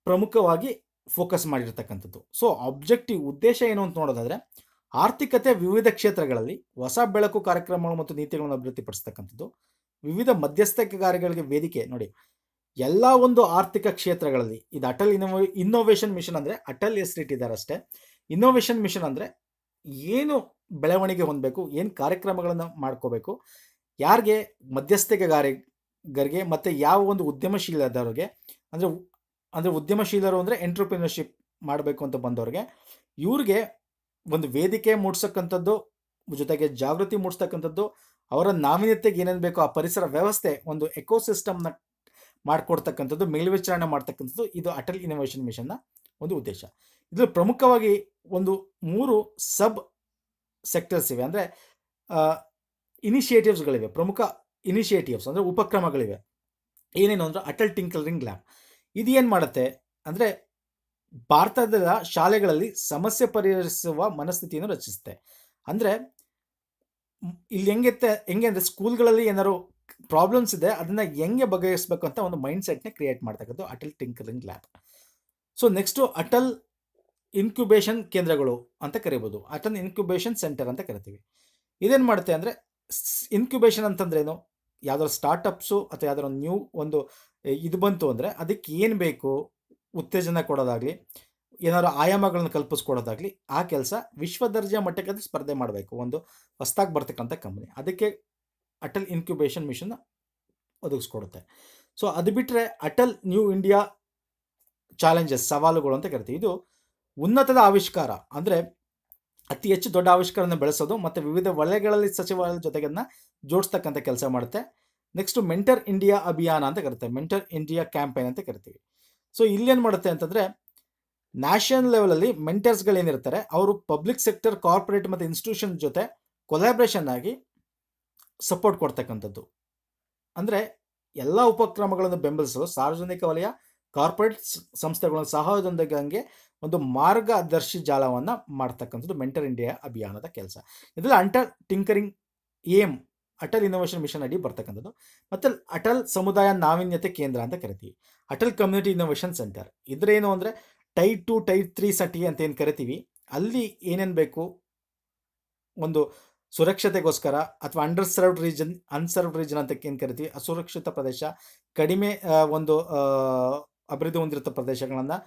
ಪ್ರಮುಖವಾಗಿ ಫೋಕಸ್ ಮಾಡಿರ್ತಕ್ಕಂಥದ್ದು ಸೊ ಆಬ್ಜೆಕ್ಟಿವ್ ಉದ್ದೇಶ ಏನು ಅಂತ ನೋಡೋದಾದ್ರೆ ಆರ್ಥಿಕತೆ ವಿವಿಧ ಕ್ಷೇತ್ರಗಳಲ್ಲಿ ಹೊಸ ಬೆಳಕು ಕಾರ್ಯಕ್ರಮಗಳು ಮತ್ತು ನೀತಿಗಳನ್ನು ಅಭಿವೃದ್ಧಿಪಡಿಸ್ತಕ್ಕಂಥದ್ದು ವಿವಿಧ ಕಾರ್ಯಗಳಿಗೆ ವೇದಿಕೆ ನೋಡಿ ಎಲ್ಲ ಒಂದು ಆರ್ಥಿಕ ಕ್ಷೇತ್ರಗಳಲ್ಲಿ ಇದು ಅಟಲ್ ಇನೋವೇ ಇನ್ನೋವೇಷನ್ ಮಿಷನ್ ಅಂದರೆ ಅಟಲ್ ಇದ್ದಾರೆ ಅಷ್ಟೇ ಇನ್ನೋವೇಷನ್ ಮಿಷನ್ ಅಂದರೆ ಏನು ಬೆಳವಣಿಗೆ ಹೊಂದಬೇಕು ಏನು ಕಾರ್ಯಕ್ರಮಗಳನ್ನು ಮಾಡ್ಕೋಬೇಕು ಯಾರಿಗೆ ಮಧ್ಯಸ್ಥಿಕೆಗಾರಿಗರಿಗೆ ಮತ್ತು ಯಾವ ಒಂದು ಉದ್ಯಮಶೀಲದವ್ರಿಗೆ ಅಂದರೆ ಅಂದರೆ ಉದ್ಯಮಶೀಲರು ಅಂದರೆ ಎಂಟ್ರಪ್ರಿನರ್ಶಿಪ್ ಮಾಡಬೇಕು ಅಂತ ಬಂದವ್ರಿಗೆ ಇವ್ರಿಗೆ ಒಂದು ವೇದಿಕೆ ಮೂಡಿಸಕ್ಕಂಥದ್ದು ಜೊತೆಗೆ ಜಾಗೃತಿ ಮೂಡಿಸ್ತಕ್ಕಂಥದ್ದು ಅವರ ನಾವೀನ್ಯತೆಗೆ ಏನೇನು ಬೇಕೋ ಆ ಪರಿಸರ ವ್ಯವಸ್ಥೆ ಒಂದು ಎಕೋಸಿಸ್ಟಮ್ನ ಮಾಡಿಕೊಡ್ತಕ್ಕಂಥದ್ದು ಮೇಲ್ವಿಚಾರಣೆ ಮಾಡ್ತಕ್ಕಂಥದ್ದು ಇದು ಅಟಲ್ ಇನೋವೇಷನ್ ಮಿಷನ್ನ ಒಂದು ಉದ್ದೇಶ ಇದು ಪ್ರಮುಖವಾಗಿ ಒಂದು ಮೂರು ಸಬ್ ಸೆಕ್ಟರ್ಸ್ ಇವೆ ಅಂದರೆ ಇನಿಷಿಯೇಟಿವ್ಸ್ಗಳಿವೆ ಪ್ರಮುಖ ಇನಿಷಿಯೇಟಿವ್ಸ್ ಅಂದರೆ ಉಪಕ್ರಮಗಳಿವೆ ಏನೇನು ಅಂದರೆ ಅಟಲ್ ಟಿಂಕರಿಂಗ್ ಲ್ಯಾಬ್ ಇದು ಏನು ಮಾಡುತ್ತೆ ಅಂದರೆ ಭಾರತದ ಶಾಲೆಗಳಲ್ಲಿ ಸಮಸ್ಯೆ ಪರಿಹರಿಸುವ ಮನಸ್ಥಿತಿಯನ್ನು ರಚಿಸುತ್ತೆ ಅಂದರೆ ಇಲ್ಲಿ ಹೆಂಗಿತ್ತೆ ಹೆಂಗೆ ಅಂದರೆ ಸ್ಕೂಲ್ಗಳಲ್ಲಿ ಏನಾದ್ರು ಪ್ರಾಬ್ಲಮ್ಸ್ ಇದೆ ಅದನ್ನು ಹೆಂಗೆ ಬಗೆಹರಿಸಬೇಕು ಅಂತ ಒಂದು ಮೈಂಡ್ ಕ್ರಿಯೇಟ್ ಮಾಡ್ತಕ್ಕಂಥದ್ದು Atal tinkering lab so next Atal incubation ಕೇಂದ್ರಗಳು ಅಂತ ಕರಿಬೋದು ಅಟನ್ ಇನ್ಕ್ಯುಬೇಷನ್ ಸೆಂಟರ್ ಅಂತ ಕರಿತೀವಿ ಇದೇನು ಮಾಡುತ್ತೆ ಅಂದರೆ ಇನ್ಕ್ಯುಬೇಷನ್ ಅಂತಂದ್ರೇನು ಯಾವ್ದಾದ್ರು ಸ್ಟಾರ್ಟಪ್ಸು ಅಥವಾ ಒಂದು ನ್ಯೂ ಒಂದು ಇದು ಬಂತು ಅಂದರೆ ಅದಕ್ಕೆ ಏನು ಬೇಕು ಉತ್ತೇಜನ ಕೊಡೋದಾಗಲಿ ಏನಾದ್ರು ಆಯಾಮಗಳನ್ನು ಕಲ್ಪಿಸ್ಕೊಡೋದಾಗಲಿ ಆ ಕೆಲಸ ವಿಶ್ವ ದರ್ಜೆ ಮಟ್ಟಕ್ಕೆ ಅದು ಸ್ಪರ್ಧೆ ಮಾಡಬೇಕು ಒಂದು ಹೊಸ್ತಾಗಿ ಬರ್ತಕ್ಕಂಥ ಕಂಪ್ನಿ ಅದಕ್ಕೆ ಅಟಲ್ ಇನ್ಕ್ಯುಬೇಷನ್ ಮಿಷನ್ ಒದಗಿಸ್ಕೊಡುತ್ತೆ ಸೊ ಅದು ಬಿಟ್ಟರೆ ಅಟಲ್ ನ್ಯೂ ಇಂಡಿಯಾ ಚಾಲೆಂಜಸ್ ಸವಾಲುಗಳು ಅಂತ ಕರಿತೀವಿ ಇದು ಉನ್ನತದ ಆವಿಷ್ಕಾರ ಅಂದರೆ ಅತಿ ಹೆಚ್ಚು ದೊಡ್ಡ ಆವಿಷ್ಕಾರವನ್ನು ಬೆಳೆಸೋದು ಮತ್ತು ವಿವಿಧ ವಲಯಗಳಲ್ಲಿ ಸಚಿವಾಲಯದ ಜೊತೆಗನ್ನ ಜೋಡಿಸ್ತಕ್ಕಂಥ ಕೆಲಸ ಮಾಡುತ್ತೆ ನೆಕ್ಸ್ಟು ಮೆಂಟರ್ ಇಂಡಿಯಾ ಅಭಿಯಾನ ಅಂತ ಕರಿತೇವೆ ಮೆಂಟರ್ ಇಂಡಿಯಾ ಕ್ಯಾಂಪೇನ್ ಅಂತ ಕರಿತೀವಿ ಸೊ ಇಲ್ಲೇನು ಮಾಡುತ್ತೆ ಅಂತಂದರೆ ನ್ಯಾಷನಲ್ ಲೆವೆಲಲ್ಲಿ ಮೆಂಟರ್ಸ್ಗಳೇನಿರ್ತಾರೆ ಅವರು ಪಬ್ಲಿಕ್ ಸೆಕ್ಟರ್ ಕಾರ್ಪೊರೇಟ್ ಮತ್ತು ಇನ್ಸ್ಟಿಟ್ಯೂಷನ್ ಜೊತೆ ಕೊಲಾಬ್ರೇಷನ್ ಆಗಿ ಸಪೋರ್ಟ್ ಕೊಡ್ತಕ್ಕಂಥದ್ದು ಅಂದರೆ ಎಲ್ಲ ಉಪಕ್ರಮಗಳನ್ನು ಬೆಂಬಲಿಸಲು ಸಾರ್ವಜನಿಕ ವಲಯ ಕಾರ್ಪೊರೇಟ್ ಸಂಸ್ಥೆಗಳನ್ನು ಹಂಗೆ ಒಂದು ಮಾರ್ಗದರ್ಶಿ ಜಾಲವನ್ನು ಮಾಡ್ತಕ್ಕಂಥದ್ದು ಮೆಂಟರ್ ಇಂಡಿಯಾ ಅಭಿಯಾನದ ಕೆಲಸ ಇದರಲ್ಲಿ ಅಂಟರ್ tinkering aim Atal innovation mission ಅಡಿ ಬರ್ತಕ್ಕಂಥದ್ದು ಮತ್ತು ಅಟಲ್ ಸಮುದಾಯ ನಾವೀನ್ಯತೆ ಕೇಂದ್ರ ಅಂತ ಕರಿತೀವಿ ಅಟಲ್ ಕಮ್ಯುನಿಟಿ ಇನ್ನೋವೇಷನ್ ಸೆಂಟರ್ ಏನು ಅಂದರೆ tier two tier three city ಅಂತ ಏನು ಕರಿತೀವಿ ಅಲ್ಲಿ ಏನೇನು ಬೇಕು ಒಂದು ಸುರಕ್ಷತೆಗೋಸ್ಕರ ಅಥವಾ under served region unserved region ಅಂತ ಏನು ಕರಿತೀವಿ ಅಸುರಕ್ಷಿತ ಪ್ರದೇಶ ಕಡಿಮೆ ಒಂದು ಅಭಿವೃದ್ಧಿ ಹೊಂದಿರುವ ಪ್ರದೇಶಗಳನ್ನು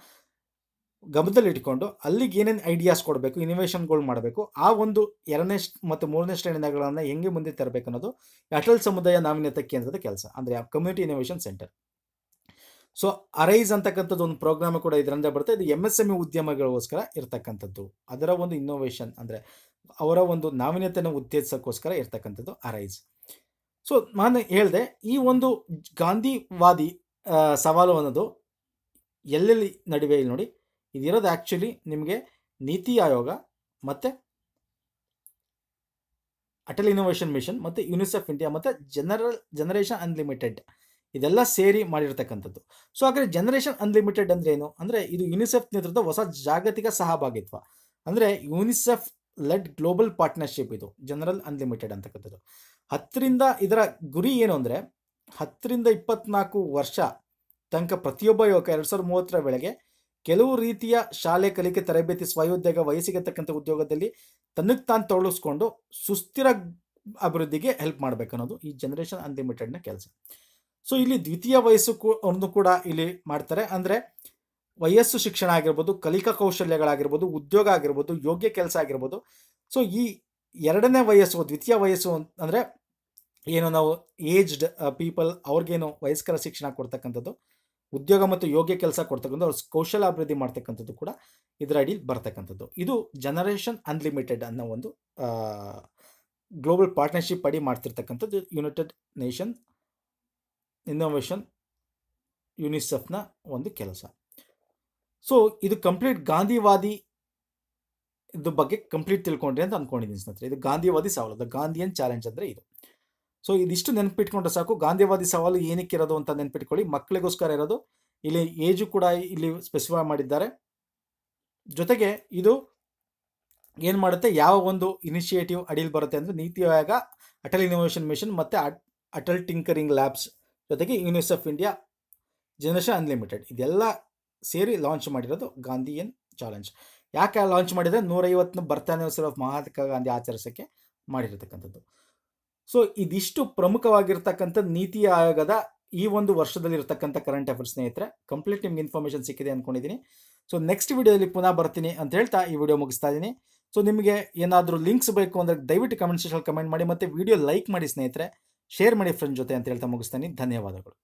ಗಮನದಲ್ಲಿಟ್ಕೊಂಡು ಅಲ್ಲಿಗೆ ಏನೇನು ಐಡಿಯಾಸ್ ಕೊಡಬೇಕು ಇನ್ನೋವೇಷನ್ಗಳು ಮಾಡಬೇಕು ಆ ಒಂದು ಎರಡನೇ ಮತ್ತು ಮೂರನೇ ಶ್ರೇಣಿಗಳನ್ನು ಹೆಂಗೆ ಮುಂದೆ ತರಬೇಕು ಅನ್ನೋದು ಅಟಲ್ ಸಮುದಾಯ ನಾವೀನ್ಯತೆ ಕೇಂದ್ರದ ಕೆಲಸ ಅಂದರೆ community innovation centre so arise ಅಂತಕ್ಕಂಥದ್ದು ಒಂದು ಪ್ರೋಗ್ರಾಮ್ ಕೂಡ ಇದರಿಂದ ಬರುತ್ತೆ ಇದು ಎಮ್ ಎಸ್ ಎಮ್ ಇ ಉದ್ಯಮಗಳಿಗೋಸ್ಕರ ಇರ್ತಕ್ಕಂಥದ್ದು ಅದರ ಒಂದು ಇನ್ನೋವೇಷನ್ ಅಂದರೆ ಅವರ ಒಂದು ನಾವೀನ್ಯತೆಯನ್ನು ಉತ್ತೇಜಿಸೋಕ್ಕೋಸ್ಕರ ಇರ್ತಕ್ಕಂಥದ್ದು ಅರೈಸ್ ಸೊ ನಾನು ಹೇಳಿದೆ ಈ ಒಂದು ಗಾಂಧಿವಾದಿ ಸವಾಲು ಅನ್ನೋದು ಎಲ್ಲೆಲ್ಲಿ ನಡುವೆ ಇಲ್ಲಿ ನೋಡಿ ಇದಿರೋದು ಆ್ಯಕ್ಚುಲಿ ನಿಮಗೆ ನೀತಿ ಆಯೋಗ ಮತ್ತು ಅಟಲ್ ಇನೋವೇಷನ್ ಮಿಷನ್ ಮತ್ತು ಯುನಿಸೆಫ್ ಇಂಡಿಯಾ ಮತ್ತು ಜನರಲ್ ಜನರೇಷನ್ ಅನ್ಲಿಮಿಟೆಡ್ ಇದೆಲ್ಲ ಸೇರಿ ಮಾಡಿರ್ತಕ್ಕಂಥದ್ದು ಸೊ ಹಾಗಾದರೆ ಜನರೇಷನ್ ಅನ್ಲಿಮಿಟೆಡ್ ಅಂದರೆ ಏನು ಅಂದರೆ ಇದು ಯುನಿಸೆಫ್ ನೇತೃತ್ವದ ಹೊಸ ಜಾಗತಿಕ ಸಹಭಾಗಿತ್ವ ಅಂದರೆ ಯುನಿಸೆಫ್ ಲೆಡ್ ಗ್ಲೋಬಲ್ ಪಾರ್ಟ್ನರ್ಶಿಪ್ ಇದು ಜನರಲ್ ಅನ್ಲಿಮಿಟೆಡ್ ಅಂತಕ್ಕಂಥದ್ದು ಹತ್ತರಿಂದ ಇದರ ಗುರಿ ಏನು ಅಂದರೆ ಹತ್ತರಿಂದ ಇಪ್ಪತ್ನಾಲ್ಕು ವರ್ಷ ತನಕ ಪ್ರತಿಯೊಬ್ಬ ಯುವಕ ಎರಡು ಸಾವಿರದ ಮೂವತ್ತರ ವೇಳೆಗೆ ಕೆಲವು ರೀತಿಯ ಶಾಲೆ ಕಲಿಕೆ ತರಬೇತಿ ಸ್ವಯೋದ್ಯೋಗ ವಯಸ್ಸಿಗೆ ತಕ್ಕಂಥ ಉದ್ಯೋಗದಲ್ಲಿ ತನ್ನಕ್ಕೆ ತಾನು ತೊಳಿಸ್ಕೊಂಡು ಸುಸ್ಥಿರ ಅಭಿವೃದ್ಧಿಗೆ ಹೆಲ್ಪ್ ಮಾಡಬೇಕು ಅನ್ನೋದು ಈ ಜನರೇಷನ್ ಅನ್ಲಿಮಿಟೆಡ್ನ ಕೆಲಸ ಸೊ ಇಲ್ಲಿ ದ್ವಿತೀಯ ವಯಸ್ಸು ಒಂದು ಕೂಡ ಇಲ್ಲಿ ಮಾಡ್ತಾರೆ ಅಂದರೆ ವಯಸ್ಸು ಶಿಕ್ಷಣ ಆಗಿರ್ಬೋದು ಕಲಿಕಾ ಕೌಶಲ್ಯಗಳಾಗಿರ್ಬೋದು ಉದ್ಯೋಗ ಆಗಿರ್ಬೋದು ಯೋಗ್ಯ ಕೆಲಸ ಆಗಿರ್ಬೋದು ಸೊ ಈ ಎರಡನೇ ವಯಸ್ಸು ದ್ವಿತೀಯ ವಯಸ್ಸು ಅಂದರೆ ಏನು ನಾವು ಏಜ್ಡ್ ಪೀಪಲ್ ಅವ್ರಿಗೇನು ವಯಸ್ಕರ ಶಿಕ್ಷಣ ಕೊಡ್ತಕ್ಕಂಥದ್ದು ಉದ್ಯೋಗ ಮತ್ತು ಯೋಗ್ಯ ಕೆಲಸ ಕೊಡ್ತಕ್ಕಂಥ ಅವ್ರ ಕೌಶಲಾಭಿವೃದ್ಧಿ ಮಾಡ್ತಕ್ಕಂಥದ್ದು ಕೂಡ ಇದರ ಅಡಿಯಲ್ಲಿ ಬರ್ತಕ್ಕಂಥದ್ದು ಇದು ಜನರೇಷನ್ ಅನ್ಲಿಮಿಟೆಡ್ ಅನ್ನೋ ಒಂದು ಗ್ಲೋಬಲ್ ಪಾರ್ಟ್ನರ್ಶಿಪ್ ಅಡಿ ಮಾಡ್ತಿರ್ತಕ್ಕಂಥದ್ದು ಯುನೈಟೆಡ್ ನೇಷನ್ ಇನ್ನೋವೇಷನ್ ಯುನಿಸೆಫ್ನ ಒಂದು ಕೆಲಸ ಸೊ ಇದು ಕಂಪ್ಲೀಟ್ ಗಾಂಧಿವಾದಿ ಇದ್ರ ಬಗ್ಗೆ ಕಂಪ್ಲೀಟ್ ತಿಳ್ಕೊಂಡ್ರಿ ಅಂತ ಅಂದ್ಕೊಂಡಿದ್ದೀನಿ ಸ್ನೇಹಿತರೆ ಇದು ಗಾಂಧಿವಾದಿ ಸವಾಲು ಗಾಂಧಿಯನ್ ಚಾಲೆಂಜ್ ಅಂದರೆ ಇದು ಸೊ ಇದಿಷ್ಟು ನೆನಪಿಟ್ಕೊಂಡ್ರೆ ಸಾಕು ಗಾಂಧಿವಾದಿ ಸವಾಲು ಏನಕ್ಕೆ ಇರೋದು ಅಂತ ನೆನಪಿಟ್ಕೊಳ್ಳಿ ಮಕ್ಕಳಿಗೋಸ್ಕರ ಇರೋದು ಇಲ್ಲಿ ಏಜು ಕೂಡ ಇಲ್ಲಿ ಸ್ಪೆಸಿಫೈ ಮಾಡಿದ್ದಾರೆ ಜೊತೆಗೆ ಇದು ಏನು ಮಾಡುತ್ತೆ ಯಾವ ಒಂದು ಇನಿಷಿಯೇಟಿವ್ ಅಡಿಯಲ್ಲಿ ಬರುತ್ತೆ ಅಂದರೆ ನೀತಿ ಆಯೋಗ ಅಟಲ್ ಇನೋವೇಷನ್ ಮಿಷನ್ ಮತ್ತು ಅಟಲ್ ಟಿಂಕರಿಂಗ್ ಲ್ಯಾಬ್ಸ್ ಜೊತೆಗೆ ಆಫ್ ಇಂಡಿಯಾ ಜನರೇಷನ್ ಅನ್ಲಿಮಿಟೆಡ್ ಇದೆಲ್ಲ ಸೇರಿ ಲಾಂಚ್ ಮಾಡಿರೋದು ಗಾಂಧಿಯನ್ ಚಾಲೆಂಜ್ ಯಾಕೆ ಲಾಂಚ್ ಮಾಡಿದರೆ ನೂರೈವತ್ತನ ಬರ್ತಾನೆ ಆಫ್ ಮಹಾತ್ಮ ಗಾಂಧಿ ಆಚರಿಸೋಕ್ಕೆ ಮಾಡಿರತಕ್ಕಂಥದ್ದು ಸೊ ಇದಿಷ್ಟು ಪ್ರಮುಖವಾಗಿರ್ತಕ್ಕಂಥ ನೀತಿ ಆಯೋಗದ ಈ ಒಂದು ವರ್ಷದಲ್ಲಿ ಇರತಕ್ಕಂಥ ಕರೆಂಟ್ ಅಫೇರ್ಸ್ ಸ್ನೇಹಿತರೆ ಕಂಪ್ಲೀಟ್ ನಿಮ್ಗೆ ಇನ್ಫಾರ್ಮೇಶನ್ ಸಿಕ್ಕಿದೆ ಅಂದ್ಕೊಂಡಿದ್ದೀನಿ ಸೊ ನೆಕ್ಸ್ಟ್ ವಿಡಿಯೋದಲ್ಲಿ ಪುನಃ ಬರ್ತೀನಿ ಅಂತ ಹೇಳ್ತಾ ಈ ವಿಡಿಯೋ ಮುಗಿಸ್ತಾ ಇದ್ದೀನಿ ಸೊ ನಿಮಗೆ ಏನಾದರೂ ಲಿಂಕ್ಸ್ ಬೇಕು ಅಂದರೆ ದಯವಿಟ್ಟು ಕಮೆಂಟ್ ಸೆಕ್ಷನ್ ಕಮೆಂಟ್ ಮಾಡಿ ಮತ್ತು ವಿಡಿಯೋ ಲೈಕ್ ಮಾಡಿ ಸ್ನೇಹಿತರೆ ಶೇರ್ ಮಾಡಿ ಫ್ರೆಂಡ್ ಜೊತೆ ಅಂತ ಹೇಳ್ತಾ ಮುಗಿಸ್ತೀನಿ ಧನ್ಯವಾದಗಳು